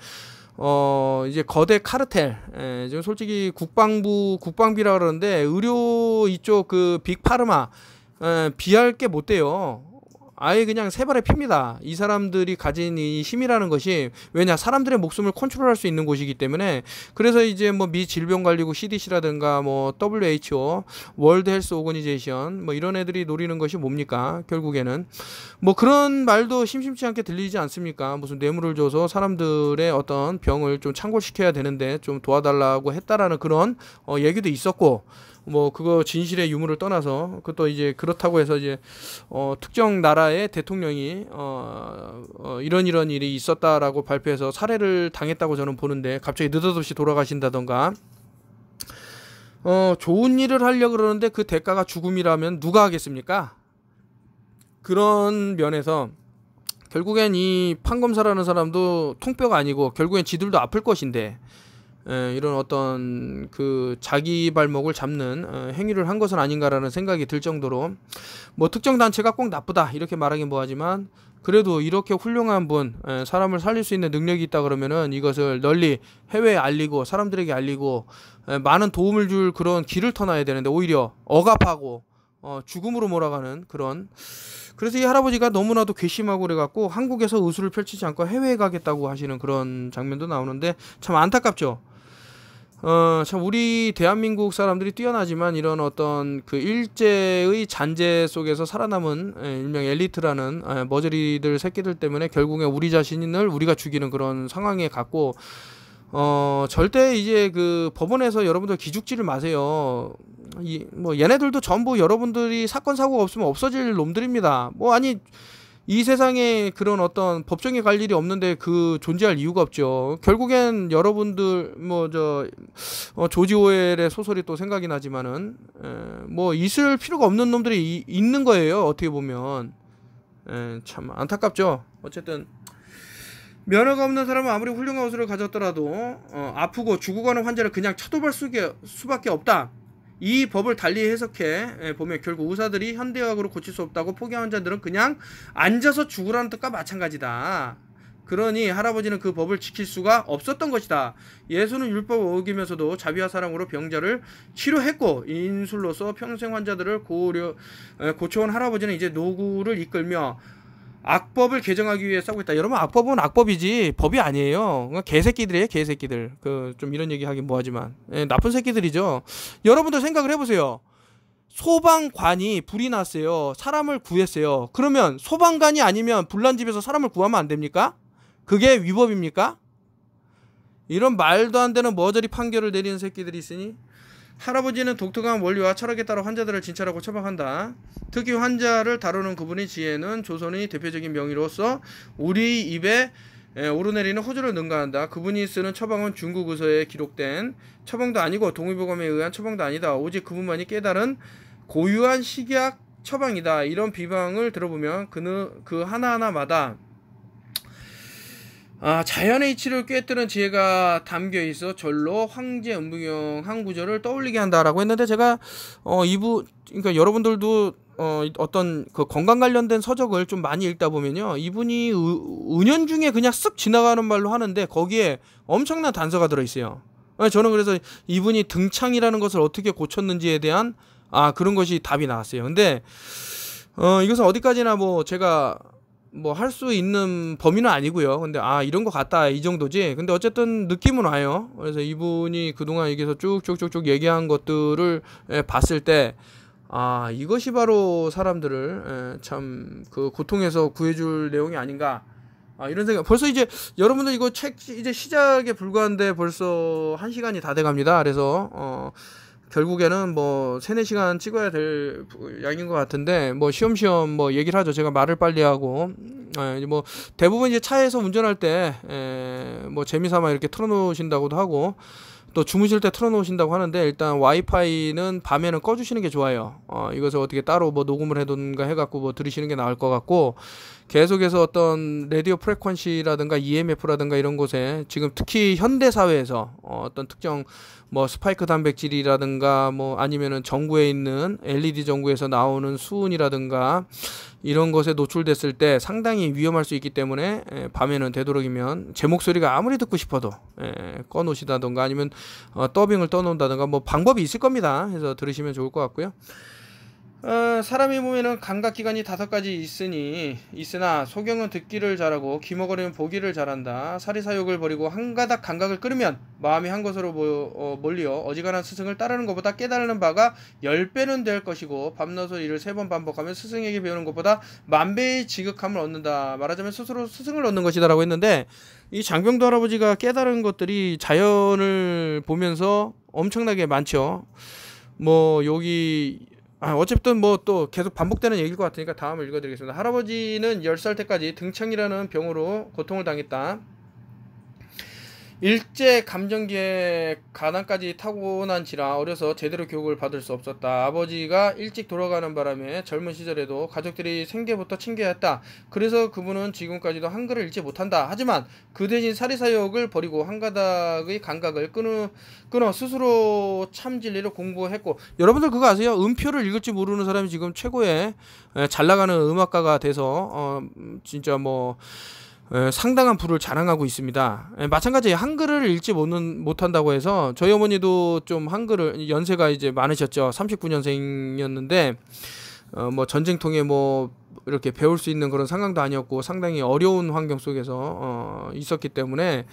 어 이제 거대 카르텔 에, 예, 지금 솔직히 국방부 국방비라 그러는데 의료 이쪽 그 빅파르마 에, 예, 비할 게 못 돼요. 아예 그냥 세 발에 핍니다. 이 사람들이 가진 이 힘이라는 것이 왜냐 사람들의 목숨을 컨트롤할 수 있는 곳이기 때문에 그래서 이제 뭐 미 질병관리국 CDC라든가 뭐 WHO 월드 헬스 오거니제이션 뭐 이런 애들이 노리는 것이 뭡니까 결국에는 뭐 그런 말도 심심치 않게 들리지 않습니까? 무슨 뇌물을 줘서 사람들의 어떤 병을 좀 창궐시켜야 되는데 좀 도와달라고 했다라는 그런 어, 얘기도 있었고. 뭐 그거 진실의 유무를 떠나서 그것도 이제 그렇다고 해서 이제 어 특정 나라의 대통령이 어, 어 이런 이런 일이 있었다라고 발표해서 살해를 당했다고 저는 보는데 갑자기 느닷없이 돌아가신다던가 어 좋은 일을 하려 고 그러는데 그 대가가 죽음이라면 누가 하겠습니까? 그런 면에서 결국엔 이 판검사라는 사람도 통뼈가 아니고 결국엔 지들도 아플 것인데 에, 예, 이런 어떤 그 자기 발목을 잡는 에, 어, 행위를 한 것은 아닌가라는 생각이 들 정도로 뭐 특정 단체가 꼭 나쁘다 이렇게 말하긴 뭐하지만 그래도 이렇게 훌륭한 분 에, 예, 사람을 살릴 수 있는 능력이 있다 그러면은 이것을 널리 해외에 알리고 사람들에게 알리고 에, 예, 많은 도움을 줄 그런 길을 터놔야 되는데 오히려 억압하고 어, 죽음으로 몰아가는 그런 그래서 이 할아버지가 너무나도 괘씸하고 그래갖고 한국에서 의수를 펼치지 않고 해외에 가겠다고 하시는 그런 장면도 나오는데 참 안타깝죠. 어, 참 우리 대한민국 사람들이 뛰어나지만 이런 어떤 그 일제의 잔재 속에서 살아남은 예, 일명 엘리트라는 예, 머저리들 새끼들 때문에 결국에 우리 자신을 우리가 죽이는 그런 상황에 갔고어 절대 이제 그 법원에서 여러분들 기죽지를 마세요. 이 뭐 얘네들도 전부 여러분들이 사건 사고가 없으면 없어질 놈들입니다. 뭐 아니 이 세상에 그런 어떤 법정에 갈 일이 없는데 그 존재할 이유가 없죠. 결국엔 여러분들 뭐 저 어, 조지 오웰의 소설이 또 생각이 나지만은 에, 뭐 있을 필요가 없는 놈들이 이, 있는 거예요. 어떻게 보면 에, 참 안타깝죠. 어쨌든 면허가 없는 사람은 아무리 훌륭한 옷을 가졌더라도 어, 아프고 죽어가는 환자를 그냥 쳐다볼 수밖에 없다. 이 법을 달리 해석해 예, 보면 결국 의사들이 현대의학으로 고칠 수 없다고 포기한 환자들은 그냥 앉아서 죽으라는 뜻과 마찬가지다. 그러니 할아버지는 그 법을 지킬 수가 없었던 것이다. 예수는 율법을 어기면서도 자비와 사랑으로 병자를 치료했고 인술로서 평생 환자들을 고려 고쳐온 할아버지는 이제 노구를 이끌며 악법을 개정하기 위해 싸우고 있다. 여러분 악법은 악법이지 법이 아니에요. 그러니까 개새끼들이에요, 개새끼들. 그 좀 이런 얘기 하긴 뭐하지만 예, 나쁜 새끼들이죠. 여러분들 생각을 해보세요. 소방관이 불이 났어요. 사람을 구했어요. 그러면 소방관이 아니면 불난 집에서 사람을 구하면 안 됩니까? 그게 위법입니까? 이런 말도 안 되는 머저리 판결을 내리는 새끼들이 있으니 할아버지는 독특한 원리와 철학에 따라 환자들을 진찰하고 처방한다. 특히 환자를 다루는 그분의 지혜는 조선의 대표적인 명의로서 우리 입에 오르내리는 호주를 능가한다. 그분이 쓰는 처방은 중국 의서에 기록된 처방도 아니고 동의보감에 의한 처방도 아니다. 오직 그분만이 깨달은 고유한 식약 처방이다. 이런 비방을 들어보면 그, 그 하나하나마다 아, 자연의 이치를 꿰뚫은 지혜가 담겨 있어 절로 황제 음부영한 구절을 떠올리게 한다라고 했는데 제가 어 이부 그러니까 여러분들도 어 어떤 그 건강 관련된 서적을 좀 많이 읽다 보면요 이분이 우, 은연중에 그냥 쓱 지나가는 말로 하는데 거기에 엄청난 단서가 들어 있어요. 어, 저는 그래서 이분이 등창이라는 것을 어떻게 고쳤는지에 대한 아 그런 것이 답이 나왔어요. 근데 어 이것은 어디까지나 뭐 제가 뭐할수 있는 범위는 아니고요. 근데 아 이런 거 같다 이 정도지. 근데 어쨌든 느낌은 와요. 그래서 이분이 그동안 여기서 쭉쭉쭉쭉 얘기한 것들을 예, 봤을 때. 아, 이것이 바로 사람들을 예, 참그 고통에서 구해줄 내용이 아닌가. 아, 이런 생각. 벌써 이제 여러분들 이거 책 이제 시작에 불과한데 벌써 한 시간이 다 돼갑니다. 그래서 어 결국에는 뭐 세네 시간 찍어야 될 양인 것 같은데 뭐 시험시험 뭐 얘기를 하죠. 제가 말을 빨리 하고 예, 뭐 대부분 이제 차에서 운전할 때뭐 예, 재미삼아 이렇게 틀어놓으신다고도 하고 또 주무실 때 틀어놓으신다고 하는데 일단 와이파이는 밤에는 꺼주시는 게 좋아요. 어, 이것을 어떻게 따로 뭐 녹음을 해둔가 해갖고 뭐 들으시는 게 나을 것 같고 계속해서 어떤 라디오 프레퀀시라든가 EMF라든가 이런 곳에 지금 특히 현대 사회에서 어, 어떤 특정 뭐 스파이크 단백질이라든가 뭐 아니면은 전구에 있는 LED 전구에서 나오는 수은이라든가 이런 것에 노출됐을 때 상당히 위험할 수 있기 때문에 예, 밤에는 되도록이면 제 목소리가 아무리 듣고 싶어도 예, 꺼놓으시다던가 아니면 어, 더빙을 떠놓는다던가 뭐 방법이 있을 겁니다. 해서 들으시면 좋을 것 같고요. 어, 사람이 보면은 감각 기관이 다섯 가지 있으니 있으나 소경은 듣기를 잘하고 귀머거리는 보기를 잘한다. 사리사욕을 버리고 한 가닥 감각을 끌으면 마음이 한 것으로 모, 어, 몰리어 어지간한 스승을 따르는 것보다 깨달는 바가 열 배는 될 것이고 밤낮으로 일을 세 번 반복하면 스승에게 배우는 것보다 만 배의 지극함을 얻는다. 말하자면 스스로 스승을 얻는 것이다라고 했는데 이 장병도 할아버지가 깨달은 것들이 자연을 보면서 엄청나게 많죠. 뭐 여기 아, 어쨌든 뭐 또 계속 반복되는 얘기일 것 같으니까 다음을 읽어드리겠습니다. 할아버지는 10살 때까지 등창이라는 병으로 고통을 당했다. 일제 감정기에 가난까지 타고난 지라 어려서 제대로 교육을 받을 수 없었다. 아버지가 일찍 돌아가는 바람에 젊은 시절에도 가족들이 생계부터 챙겨야 했다. 그래서 그분은 지금까지도 한글을 읽지 못한다. 하지만 그 대신 사리사욕을 버리고 한 가닥의 감각을 끊어, 끊어 스스로 참 진리를 공부했고 여러분들 그거 아세요? 음표를 읽을지 모르는 사람이 지금 최고의 잘 나가는 음악가가 돼서 어, 음, 진짜 뭐 상당한 부를 자랑하고 있습니다. 마찬가지 한글을 읽지 못한다고 해서 저희 어머니도 좀 한글을 연세가 이제 많으셨죠. 39년생이었는데 어, 뭐 전쟁통에 뭐 이렇게 배울 수 있는 그런 상황도 아니었고 상당히 어려운 환경 속에서 어, 있었기 때문에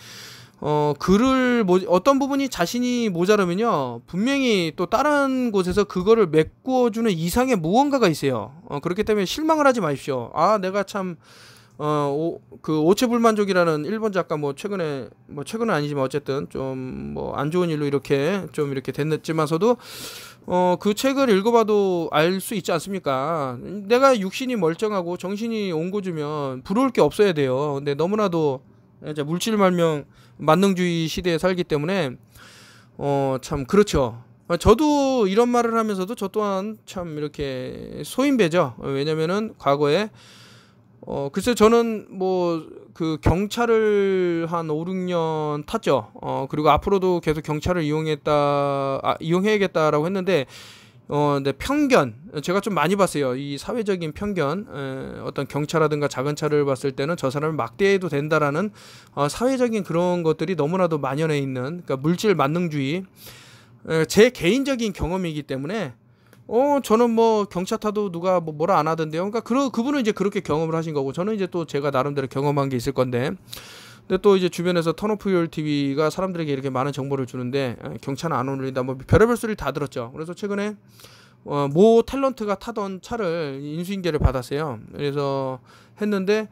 어, 글을 모, 어떤 부분이 자신이 모자라면요 분명히 또 다른 곳에서 그거를 메꿔주는 이상의 무언가가 있어요. 어, 그렇기 때문에 실망을 하지 마십시오. 아 내가 참 어그 오체불만족이라는 일본 작가 뭐 최근에 뭐 최근은 아니지만 어쨌든 좀 뭐 안 좋은 일로 이렇게 좀 이렇게 됐지만서도 어 그 책을 읽어봐도 알 수 있지 않습니까? 내가 육신이 멀쩡하고 정신이 온고주면 부러울 게 없어야 돼요. 근데 너무나도 이제 물질 말명 만능주의 시대에 살기 때문에 어 참 그렇죠. 저도 이런 말을 하면서도 저 또한 참 이렇게 소인배죠. 왜냐면은 과거에 어, 글쎄 저는 뭐 그 경찰을 한 5, 6년 탔죠. 어, 그리고 앞으로도 계속 경찰을 이용했다 아, 이용해야겠다라고 했는데 어, 근데 편견 제가 좀 많이 봤어요. 이 사회적인 편견 에, 어떤 경찰라든가 작은 차를 봤을 때는 저 사람을 막대해도 된다라는 어, 사회적인 그런 것들이 너무나도 만연해 있는 그러니까 물질 만능주의 에, 제 개인적인 경험이기 때문에 어 저는 뭐 경차 타도 누가 뭐 뭐라 안 하던데요. 그러니까 그 그분은 이제 그렇게 경험을 하신 거고 저는 이제 또 제가 나름대로 경험한 게 있을 건데. 근데 또 이제 주변에서 턴오프율 TV가 사람들에게 이렇게 많은 정보를 주는데 예, 경차는 안올울린다뭐 별의별 소리를 다 들었죠. 그래서 최근에 어, 모 탤런트가 타던 차를 인수인계를 받았어요. 그래서 했는데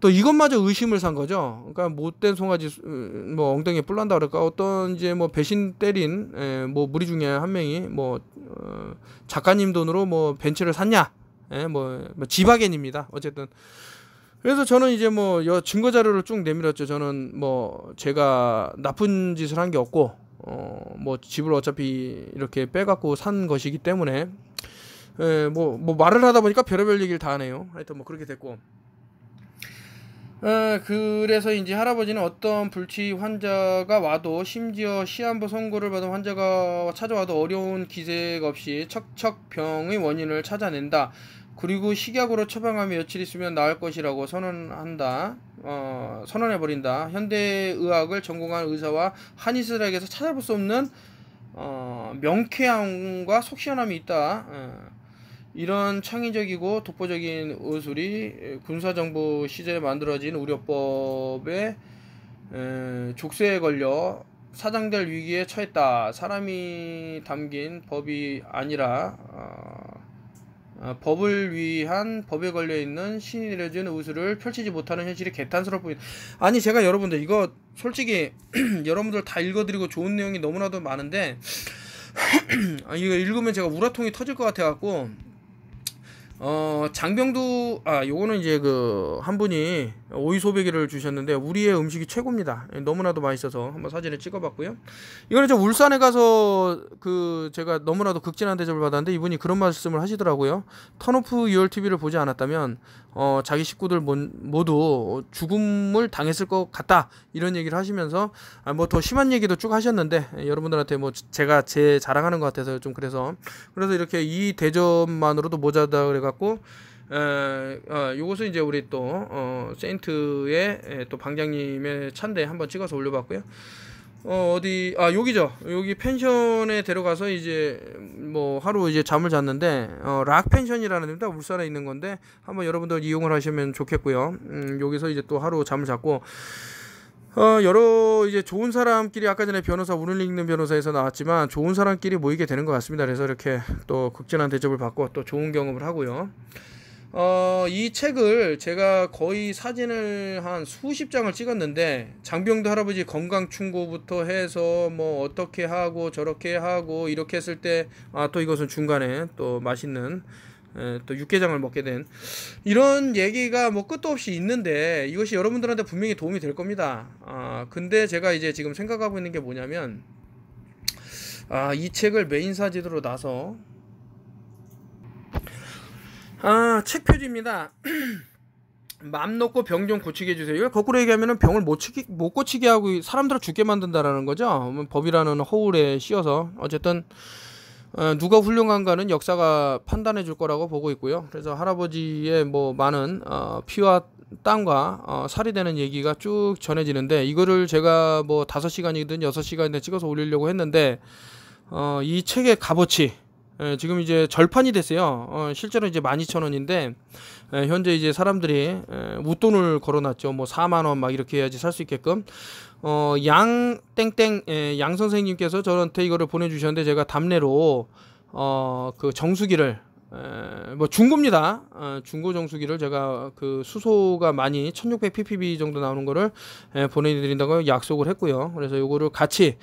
또 이것마저 의심을 산 거죠. 그러니까 못된 송아지 음, 뭐 엉덩이에 뿔난다 그럴까 어떤 이제 뭐 배신 때린 에, 예, 뭐 무리 중에 한 명이 뭐 어, 작가님 돈으로 뭐 벤츠를 샀냐 에, 예, 뭐, 뭐 지바겐입니다. 어쨌든 그래서 저는 이제 뭐 증거 자료를 쭉 내밀었죠. 저는 뭐 제가 나쁜 짓을 한 게 없고 어뭐 집을 어차피 이렇게 빼갖고 산 것이기 때문에 에뭐뭐 예, 뭐 말을 하다 보니까 별의별 얘기를 다 하네요. 하여튼 뭐 그렇게 됐고 어, 그래서 이제 할아버지는 어떤 불치 환자가 와도 심지어 시한부 선고를 받은 환자가 찾아와도 어려운 기색 없이 척척병의 원인을 찾아낸다. 그리고 식약으로 처방하며 며칠 있으면 나을 것이라고 선언한다. 어, 선언해 버린다. 현대 의학을 전공한 의사와 한의사에게서 찾아볼 수 없는 어, 명쾌함과 속시원함이 있다. 어. 이런 창의적이고 독보적인 의술이 군사정부 시절에 만들어진 우려법에 족쇄에 걸려 사장될 위기에 처했다. 사람이 담긴 법이 아니라 어, 어 법을 위한 법에 걸려 있는 신이 내려진우수을 펼치지 못하는 현실이 개탄스럽워보다 아니 제가 여러분들 이거 솔직히 여러분들 다 읽어드리고 좋은 내용이 너무나도 많은데 아, 이거 읽으면 제가 우라통이 터질 것 같아갖고 어, 장병두, 아, 요거는 이제 그, 한 분이 오이소배기를 주셨는데, 우리의 음식이 최고입니다. 예, 너무나도 맛있어서 한번 사진을 찍어봤고요. 이거는 저 울산에 가서 그, 제가 너무나도 극진한 대접을 받았는데, 이분이 그런 말씀을 하시더라고요. 턴오프 ULTV를 보지 않았다면, 어, 자기 식구들 모두 죽음을 당했을 것 같다. 이런 얘기를 하시면서, 아, 뭐 더 심한 얘기도 쭉 하셨는데, 예, 여러분들한테 뭐 제가 제 자랑하는 것 같아서 좀 그래서, 그래서 이렇게 이 대접만으로도 모자다 그래가 갖고 어, 어, 요것은 이제 우리 또 어, 세인트의 에, 또 방장님의 찬데 한번 찍어서 올려봤고요. 어, 어디 아 여기죠 여기 펜션에 데려가서 이제 뭐 하루 이제 잠을 잤는데 어, 락 펜션이라는 데입니다 울산에 있는 건데 한번 여러분들 이용을 하시면 좋겠고요 음, 여기서 이제 또 하루 잠을 잤고 어, 여러 이제 좋은 사람끼리 아까 전에 변호사 운을 읽는 변호사에서 나왔지만 좋은 사람끼리 모이게 되는 것 같습니다. 그래서 이렇게 또 극진한 대접을 받고 또 좋은 경험을 하고요. 어, 이 책을 제가 거의 사진을 한 수십 장을 찍었는데 장병도 할아버지 건강 충고부터 해서 뭐 어떻게 하고 저렇게 하고 이렇게 했을 때 아 또 이것은 중간에 또 맛있는 예, 또 육개장을 먹게 된 이런 얘기가 뭐 끝도 없이 있는데 이것이 여러분들한테 분명히 도움이 될 겁니다. 아 근데 제가 이제 지금 생각하고 있는 게 뭐냐면 아 이 책을 메인 사진으로 나서 아 책 표지입니다. 맘 놓고 병 좀 고치게 해주세요. 거꾸로 얘기하면 병을 못, 치기, 못 고치게 하고 사람들을 죽게 만든다라는 거죠. 뭐 법이라는 허울에 씌어서 어쨌든 어, 누가 훌륭한가는 역사가 판단해 줄 거라고 보고 있고요. 그래서 할아버지의 뭐 많은 어, 피와 땅과 어, 살이 되는 얘기가 쭉 전해지는데 이거를 제가 뭐 다섯 시간이든 여섯 시간이든 찍어서 올리려고 했는데 어, 이 책의 값어치 예, 지금 이제 절판이 됐어요. 어, 실제로 이제 만 이천 원인데 예, 현재 이제 사람들이 예, 웃돈을 걸어놨죠. 뭐 사만 원 막 이렇게 해야지 살 수 있게끔. 어, 양 땡땡 예, 양 선생님께서 저한테 이거를 보내주셨는데 제가 답례로 어, 그 정수기를 에, 뭐 중고입니다. 어, 중고 정수기를 제가 그 수소가 많이 1600ppb 정도 나오는 거를 에, 보내드린다고 약속을 했고요. 그래서 요거를 같이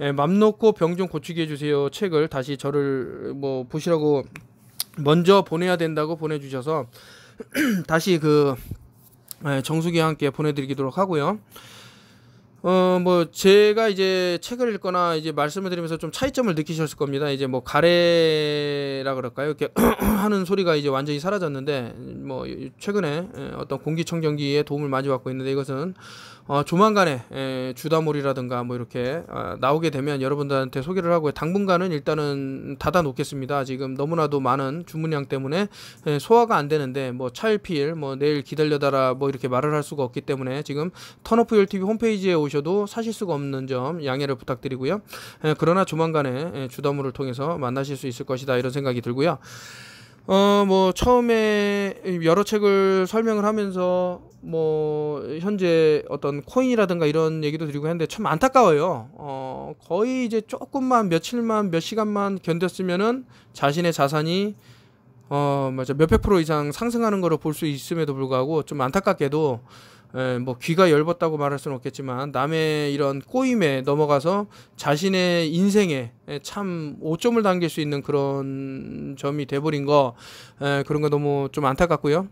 에, 맘 놓고 병 좀 고치게 해주세요. 책을 다시 저를 뭐 보시라고 먼저 보내야 된다고 보내주셔서 다시 그 에, 정수기와 함께 보내드리도록 하고요. 어, 뭐, 제가 이제 책을 읽거나 이제 말씀을 드리면서 좀 차이점을 느끼셨을 겁니다. 이제 뭐, 가래라 그럴까요? 이렇게 하는 소리가 이제 완전히 사라졌는데, 뭐, 최근에 예, 어떤 공기청정기에 도움을 많이 받고 있는데 이것은 어, 조만간에 에, 예, 주다몰이라든가 뭐 이렇게 어, 나오게 되면 여러분들한테 소개를 하고요. 당분간은 일단은 닫아 놓겠습니다. 지금 너무나도 많은 주문량 때문에 에, 예, 소화가 안 되는데 뭐 차일피일 뭐 내일 기다려달라뭐 이렇게 말을 할 수가 없기 때문에 지금 턴오프열 TV 홈페이지에 오셔도 사실 수가 없는 점 양해를 부탁드리고요. 에, 예, 그러나 조만간에 주다몰을 통해서 만나실 수 있을 것이다 이런 생각이 들고요. 어, 뭐, 처음에 여러 책을 설명을 하면서 뭐 현재 어떤 코인이라든가 이런 얘기도 드리고 했는데 참 안타까워요. 어 거의 이제 조금만 며칠만 몇 시간만 견뎠으면은 자신의 자산이 어 맞아 몇백 프로 이상 상승하는 거로볼 수 있음에도 불구하고 좀 안타깝게도 에뭐 예, 귀가 열었다고 말할 수는 없겠지만 남의 이런 꼬임에 넘어가서 자신의 인생에 예, 참 오점을 당길 수 있는 그런 점이 돼버린 거에 예, 그런 거 너무 좀 안타깝고요.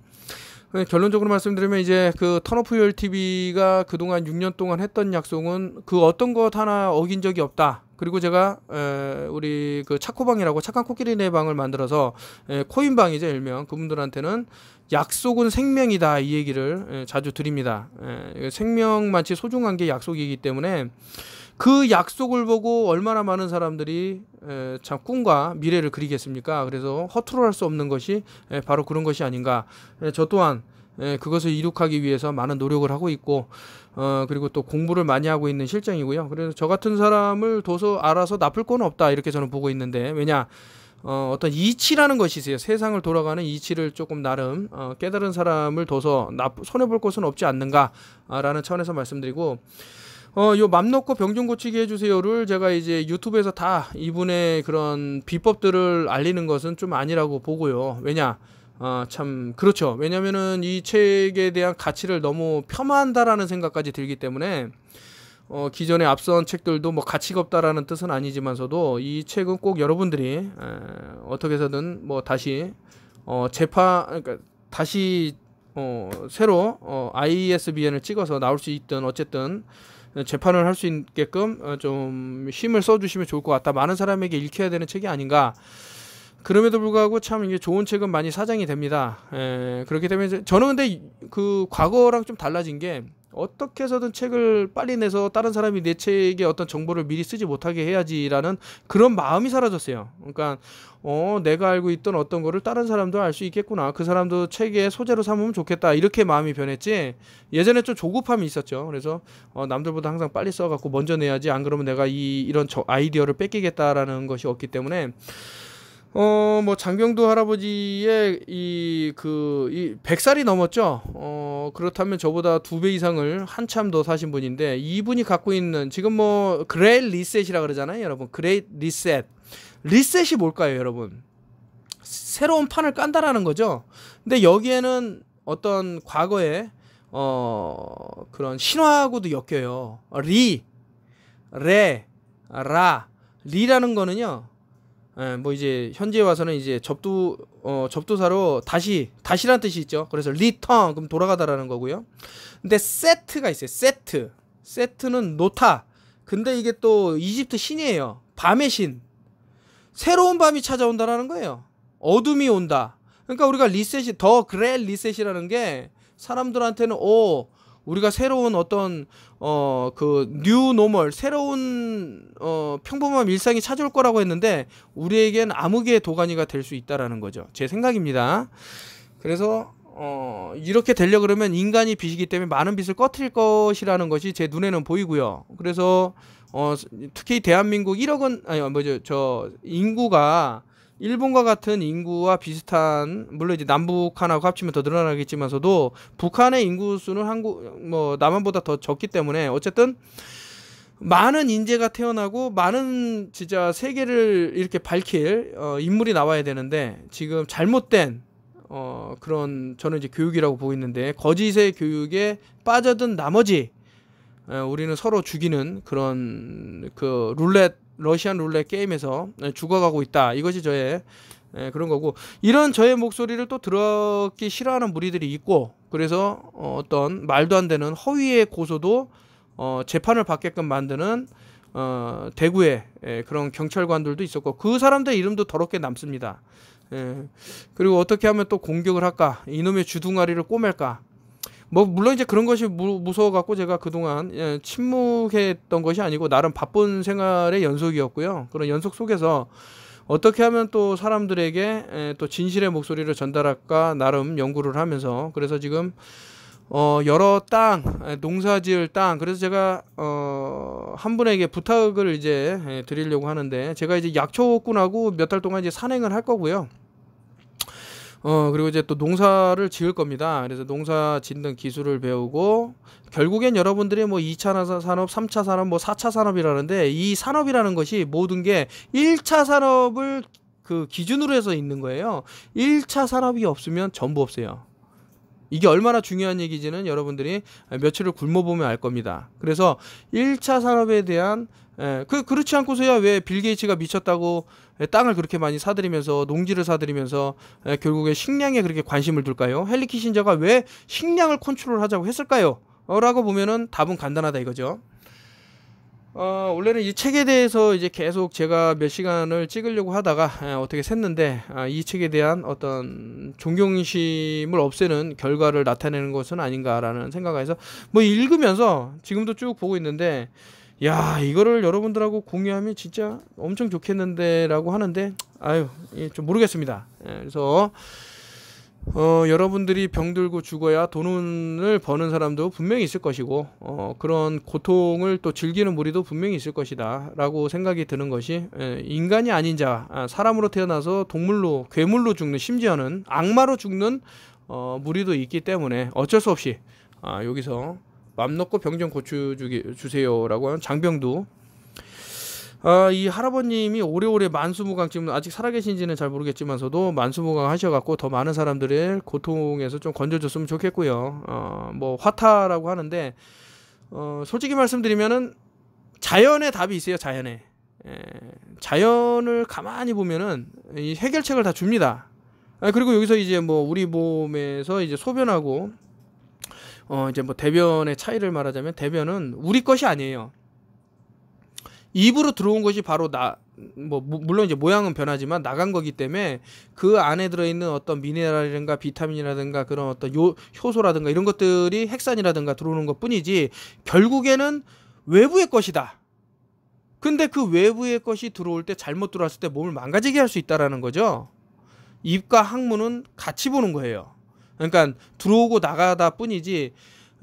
네, 결론적으로 말씀드리면 이제 그 턴오프 열 TV가 그동안 6년 동안 했던 약속은 그 어떤 것 하나 어긴 적이 없다. 그리고 제가 에, 우리 그 차코방이라고 착한 코끼리네 방을 만들어서 에, 코인방이죠 일명 그분들한테는 약속은 생명이다 이 얘기를 에, 자주 드립니다. 에, 생명만치 소중한 게 약속이기 때문에 그 약속을 보고 얼마나 많은 사람들이 에, 참 꿈과 미래를 그리겠습니까? 그래서 허투루 할 수 없는 것이 에, 바로 그런 것이 아닌가. 에, 저 또한 에, 그것을 이룩하기 위해서 많은 노력을 하고 있고, 어, 그리고 또 공부를 많이 하고 있는 실정이고요. 그래서 저 같은 사람을 도서 알아서 나쁠 건 없다. 이렇게 저는 보고 있는데, 왜냐, 어, 어떤 이치라는 것이 있어요. 세상을 돌아가는 이치를 조금 나름 어, 깨달은 사람을 둬서 나, 손해볼 것은 없지 않는가라는 차원에서 말씀드리고, 어, 요 맘 놓고 병좀 고치게 해주세요를 제가 이제 유튜브에서 다 이분의 그런 비법들을 알리는 것은 좀 아니라고 보고요. 왜냐? 아, 참, 그렇죠. 왜냐면은 이 책에 대한 가치를 너무 폄하한다라는 생각까지 들기 때문에, 어, 기존의 앞선 책들도 뭐 가치가 없다라는 뜻은 아니지만서도 이 책은 꼭 여러분들이, 에, 어떻게 해서든 뭐 다시, 어, 재판 그러니까 다시, 어, 새로, 어, ISBN을 찍어서 나올 수 있든 어쨌든, 재판을 할 수 있게끔 어, 좀 힘을 써주시면 좋을 것 같다. 많은 사람에게 읽혀야 되는 책이 아닌가. 그럼에도 불구하고 참 이게 좋은 책은 많이 사장이 됩니다. 에, 예, 그렇기 때문에 저는 근데 그 과거랑 좀 달라진 게 어떻게 해서든 책을 빨리 내서 다른 사람이 내 책에 어떤 정보를 미리 쓰지 못하게 해야지라는 그런 마음이 사라졌어요. 그러니까 어 내가 알고 있던 어떤 거를 다른 사람도 알 수 있겠구나. 그 사람도 책에 소재로 삼으면 좋겠다. 이렇게 마음이 변했지. 예전에 좀 조급함이 있었죠. 그래서 어, 남들보다 항상 빨리 써갖고 먼저 내야지. 안 그러면 내가 이 이런 저 아이디어를 뺏기겠다라는 것이 없기 때문에. 어, 뭐, 장병도 할아버지의 이, 그, 이, 100살이 넘었죠? 어, 그렇다면 저보다 두 배 이상을 한참 더 사신 분인데, 이분이 갖고 있는, 지금 뭐, 그레일 리셋이라 그러잖아요, 여러분. 그레일 리셋. 리셋이 뭘까요, 여러분? 새로운 판을 깐다라는 거죠? 근데 여기에는 어떤 과거에, 어, 그런 신화하고도 엮여요. 리, 레, 라. 리라는 거는요, 예, 뭐 이제 현재에 와서는 이제 접두 어 접두사로 다시 다시란 뜻이 있죠. 그래서 리턴 그럼 돌아가다라는 거고요. 근데 세트가 있어요. 세트. 세트는 노타. 근데 이게 또 이집트 신이에요. 밤의 신. 새로운 밤이 찾아온다라는 거예요. 어둠이 온다. 그러니까 우리가 리셋이 더 그래 리셋이라는 게 사람들한테는 오 우리가 새로운 어떤 어 그 뉴 노멀 새로운 어 평범한 일상이 찾아올 거라고 했는데 우리에겐 암흑의 도가니가 될 수 있다라는 거죠. 제 생각입니다. 그래서 어 이렇게 되려 그러면 인간이 빚이기 때문에 많은 빚을 꺼트릴 것이라는 것이 제 눈에는 보이고요. 그래서 어 특히 대한민국 1억 원 아니 뭐죠 저 인구가 일본과 같은 인구와 비슷한 물론 이제 남북한하고 합치면 더 늘어나겠지만서도 북한의 인구 수는 한국 뭐 남한보다 더 적기 때문에 어쨌든 많은 인재가 태어나고 많은 진짜 세계를 이렇게 밝힐 어, 인물이 나와야 되는데 지금 잘못된 어 그런 저는 이제 교육이라고 보고 있는데 거짓의 교육에 빠져든 나머지 에, 우리는 서로 죽이는 그런 그 룰렛 러시안 룰렛 게임에서 예, 죽어가고 있다. 이것이 저의 예, 그런 거고 이런 저의 목소리를 또 들었기 싫어하는 무리들이 있고 그래서 어, 떤 말도 안 되는 허위의 고소도 어, 재판을 받게끔 만드는 어, 대구의 예, 그런 경찰관들도 있었고 그 사람들 이름도 더럽게 남습니다. 예, 그리고 어떻게 하면 또 공격을 할까 이놈의 주둥아리를 꼬맬까 뭐 물론 이제 그런 것이 무, 서워 갖고 제가 그동안 예, 침묵했던 것이 아니고 나름 바쁜 생활의 연속이었고요. 그런 연속 속에서 어떻게 하면 또 사람들에게 예, 또 진실의 목소리를 전달할까 나름 연구를 하면서 그래서 지금 어, 여러 땅, 예, 농사 지을 땅, 그래서 제가, 어, 한 분에게 부탁을 이제 예, 드리려고 하는데, 제가 이제 약초꾼하고 몇 달 동안 이제 산행을 할 거고요. 어, 그리고 이제 또 농사를 지을 겁니다. 그래서 농사 짓는 기술을 배우고 결국엔 여러분들이 뭐 2차 산업, 3차 산업, 뭐 4차 산업이라는데 이 산업이라는 것이 모든 게 1차 산업을 그 기준으로 해서 있는 거예요. 1차 산업이 없으면 전부 없어요. 이게 얼마나 중요한 얘기지는 여러분들이 며칠을 굶어보면 알 겁니다. 그래서 1차 산업에 대한 예, 그 그렇지 않고서야 왜 빌 게이츠가 미쳤다고 예, 땅을 그렇게 많이 사들이면서 농지를 사들이면서 예, 결국에 식량에 그렇게 관심을 둘까요? 헬리 키신저가 왜 식량을 컨트롤하자고 했을까요? 어, 라고 보면은 답은 간단하다 이거죠. 어, 원래는 이 책에 대해서 이제 계속 제가 몇 시간을 찍으려고 하다가 예, 어떻게 샜는데 아, 이 책에 대한 어떤 존경심을 없애는 결과를 나타내는 것은 아닌가라는 생각을해서뭐 읽으면서 지금도 쭉 보고 있는데 야 이거를 여러분들하고 공유하면 진짜 엄청 좋겠는데라고 하는데 아유 예, 좀 모르겠습니다. 예, 그래서 어, 여러분들이 병들고 죽어야 돈을 버는 사람도 분명히 있을 것이고 어, 그런 고통을 또 즐기는 무리도 분명히 있을 것이다라고 생각이 드는 것이 예, 인간이 아닌 자 아, 사람으로 태어나서 동물로 괴물로 죽는 심지어는 악마로 죽는 어, 무리도 있기 때문에 어쩔 수 없이 아, 여기서 맘 놓고 병좀 고쳐주기 주세요라고 하는 장병도 아, 이 할아버님이 오래오래 만수무강 지금 아직 살아계신지는 잘 모르겠지만서도 만수무강 하셔갖고 더 많은 사람들을 고통에서 좀 건져줬으면 좋겠고요. 어, 뭐 화타라고 하는데 어, 솔직히 말씀드리면은 자연의 답이 있어요. 자연에 에, 예, 자연을 가만히 보면은 이 해결책을 다 줍니다. 아, 그리고 여기서 이제 뭐 우리 몸에서 이제 소변하고 어 이제 뭐 대변의 차이를 말하자면 대변은 우리 것이 아니에요. 입으로 들어온 것이 바로 나, 뭐, 물론 이제 모양은 변하지만 나간 거기 때문에 그 안에 들어있는 어떤 미네랄이든가 비타민이라든가 그런 어떤 요, 효소라든가 이런 것들이 핵산이라든가 들어오는 것 뿐이지 결국에는 외부의 것이다. 근데 그 외부의 것이 들어올 때 잘못 들어왔을 때 몸을 망가지게 할 수 있다라는 거죠. 입과 항문은 같이 보는 거예요. 그러니까 들어오고 나가다 뿐이지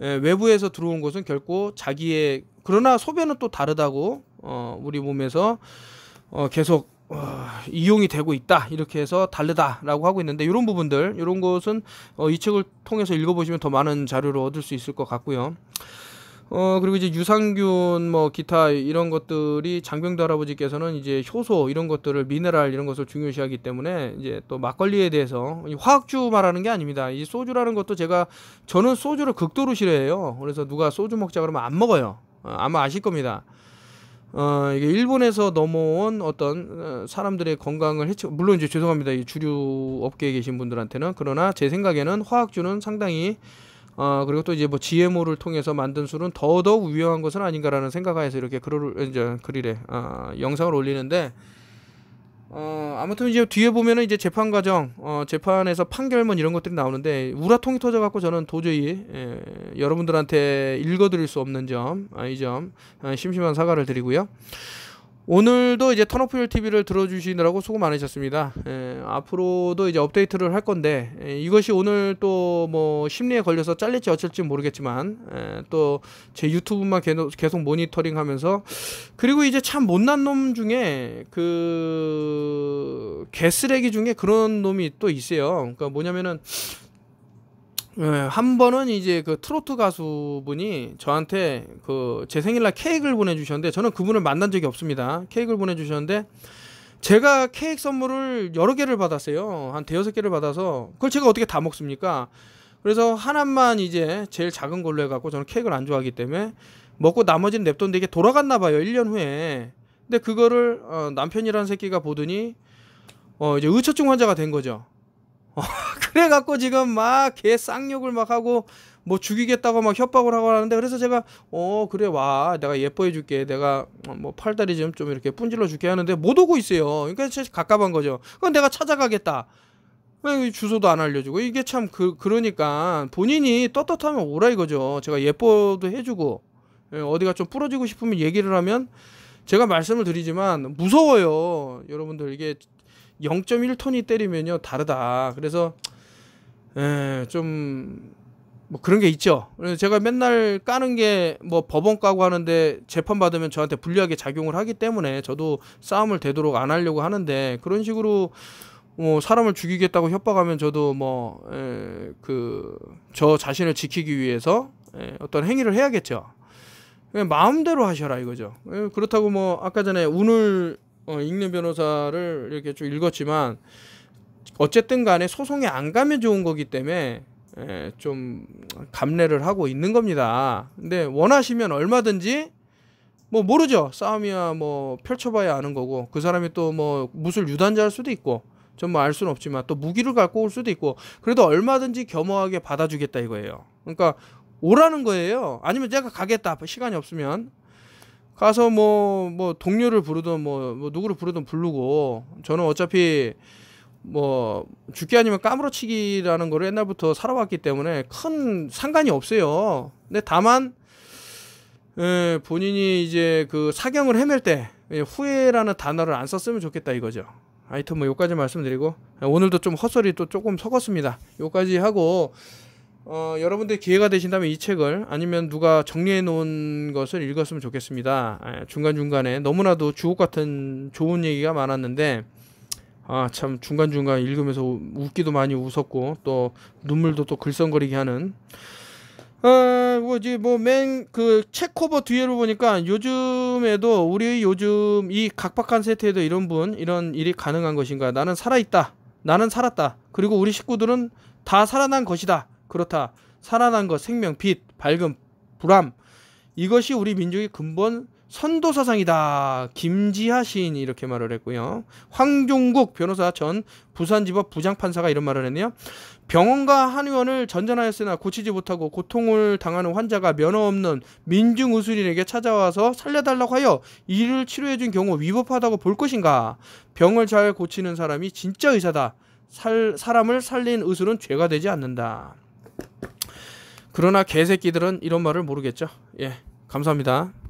예, 외부에서 들어온 것은 결코 자기의 그러나 소변은 또 다르다고 어, 우리 몸에서 어, 계속 어, 이용이 되고 있다 이렇게 해서 다르다라고 하고 있는데 이런 부분들 이런 것은 어, 이 책을 통해서 읽어보시면 더 많은 자료를 얻을 수 있을 것 같고요. 어 그리고 이제 유산균 뭐 기타 이런 것들이 장병도 할아버지께서는 이제 효소 이런 것들을 미네랄 이런 것을 중요시하기 때문에 이제 또 막걸리에 대해서 화학주 말하는 게 아닙니다. 이 소주라는 것도 제가 저는 소주를 극도로 싫어해요. 그래서 누가 소주 먹자 그러면 안 먹어요. 어, 아마 아실 겁니다. 어, 이게 일본에서 넘어온 어떤 어, 사람들의 건강을 해치 물론 이제 죄송합니다. 이 주류 업계에 계신 분들한테는 그러나 제 생각에는 화학주는 상당히 어, 그리고 또 이제 뭐 GMO를 통해서 만든 술은 더더욱 위험한 것은 아닌가라는 생각하에서 이렇게 글을 이제 글이래 아, 영상을 올리는데 어, 아무튼 이제 뒤에 보면은 이제 재판 과정, 어, 재판에서 판결문 이런 것들이 나오는데 우라통이 터져갖고 저는 도저히 에, 예, 여러분들한테 읽어드릴 수 없는 점, 아, 이 점, 아, 심심한 사과를 드리고요. 오늘도 이제 턴오프율 TV를 들어주시느라고 수고 많으셨습니다. 에, 예, 앞으로도 이제 업데이트를 할 건데 에, 예, 이것이 오늘 또 뭐 심리에 걸려서 잘릴지 어쩔지 모르겠지만 예, 또제 유튜브만 계속, 계속 모니터링하면서 그리고 이제 참 못난 놈 중에 그 개쓰레기 중에 그런 놈이 또 있어요. 그러니까 뭐냐면은 예, 한 번은 이제 그 트로트 가수분이 저한테 그 제 생일날 케이크를 보내주셨는데 저는 그분을 만난 적이 없습니다. 케이크를 보내주셨는데 제가 케이크 선물을 여러 개를 받았어요. 한 대여섯 개를 받아서 그걸 제가 어떻게 다 먹습니까? 그래서 하나만 이제 제일 작은 걸로 해갖고 저는 케이크를 안 좋아하기 때문에 먹고 나머지는 냅뒀는데 이게 돌아갔나 봐요. 1년 후에. 근데 그거를 어, 남편이라는 새끼가 보더니 어, 이제 의처증 환자가 된 거죠. 어, 그래갖고 지금 막 개 쌍욕을 막 하고 뭐 죽이겠다고 막 협박을 하고 하는데 그래서 제가 어 그래 와 내가 예뻐해 줄게 내가 뭐 팔다리 좀 좀 이렇게 분질러 줄게 하는데 못 오고 있어요 그러니까 가깝한 거죠 그건 내가 찾아가겠다 왜 주소도 안 알려주고 이게 참 그, 그러니까 본인이 떳떳하면 오라 이거죠 제가 예뻐도 해주고 예, 어디가 좀 부러지고 싶으면 얘기를 하면 제가 말씀을 드리지만 무서워요 여러분들 이게 0.1톤이 때리면요 다르다. 그래서 좀뭐 그런 게 있죠. 그래서 제가 맨날 까는 게 뭐 법원 까고 하는데 재판 받으면 저한테 불리하게 작용을 하기 때문에 저도 싸움을 되도록 안 하려고 하는데 그런 식으로 뭐 사람을 죽이겠다고 협박하면 저도 뭐 그 저 자신을 지키기 위해서 에, 어떤 행위를 해야겠죠. 마음대로 하셔라 이거죠. 에, 그렇다고 뭐 아까 전에 운을 어, 읽는 변호사를 이렇게 좀 읽었지만 어쨌든 간에 소송에 안 가면 좋은 거기 때문에 예, 좀 감내를 하고 있는 겁니다. 근데 원하시면 얼마든지 뭐 모르죠. 싸움이야 뭐 펼쳐봐야 아는 거고 그 사람이 또뭐 무술 유단자일 수도 있고 전뭐알 수는 없지만 또 무기를 갖고 올 수도 있고 그래도 얼마든지 겸허하게 받아주겠다 이거예요. 그러니까 오라는 거예요. 아니면 제가 가겠다 시간이 없으면 가서 뭐, 뭐, 동료를 부르든 뭐, 뭐, 누구를 부르든 부르고, 저는 어차피 뭐, 죽기 아니면 까무러치기라는 거를 옛날부터 살아왔기 때문에 큰 상관이 없어요. 근데 다만, 예, 본인이 이제 그 사경을 헤맬 때 예, 후회라는 단어를 안 썼으면 좋겠다 이거죠. 하여튼 뭐요까지 말씀드리고 오늘도 좀 헛소리 또 조금 섞었습니다. 요까지 하고 어, 여러분들 기회가 되신다면 이 책을 아니면 누가 정리해 놓은 것을 읽었으면 좋겠습니다. 아, 중간중간에 너무나도 주옥 같은 좋은 얘기가 많았는데 아, 참 중간중간 읽으면서 웃기도 많이 웃었고 또 눈물도 또 글썽거리게 하는 아, 뭐지 뭐맨 그 책커버 뒤에로 보니까 요즘에도 우리 요즘 이 각박한 세태에도 이런 분 이런 일이 가능한 것인가? 나는 살아 있다. 나는 살았다. 그리고 우리 식구들은 다 살아난 것이다. 그렇다. 살아난 것, 생명, 빛, 밝음, 불암 이것이 우리 민족의 근본 선도 사상이다. 김지하 시인이 이렇게 말을 했고요. 황종국 변호사 전 부산지법 부장판사가 이런 말을 했네요. 병원과 한의원을 전전하였으나 고치지 못하고 고통을 당하는 환자가 면허 없는 민중의술인에게 찾아와서 살려달라고 하여 이를 치료해준 경우 위법하다고 볼 것인가? 병을 잘 고치는 사람이 진짜 의사다. 살, 사람을 살린 의술은 죄가 되지 않는다. 그러나 개새끼들은 이런 말을 모르겠죠. 예, 감사합니다.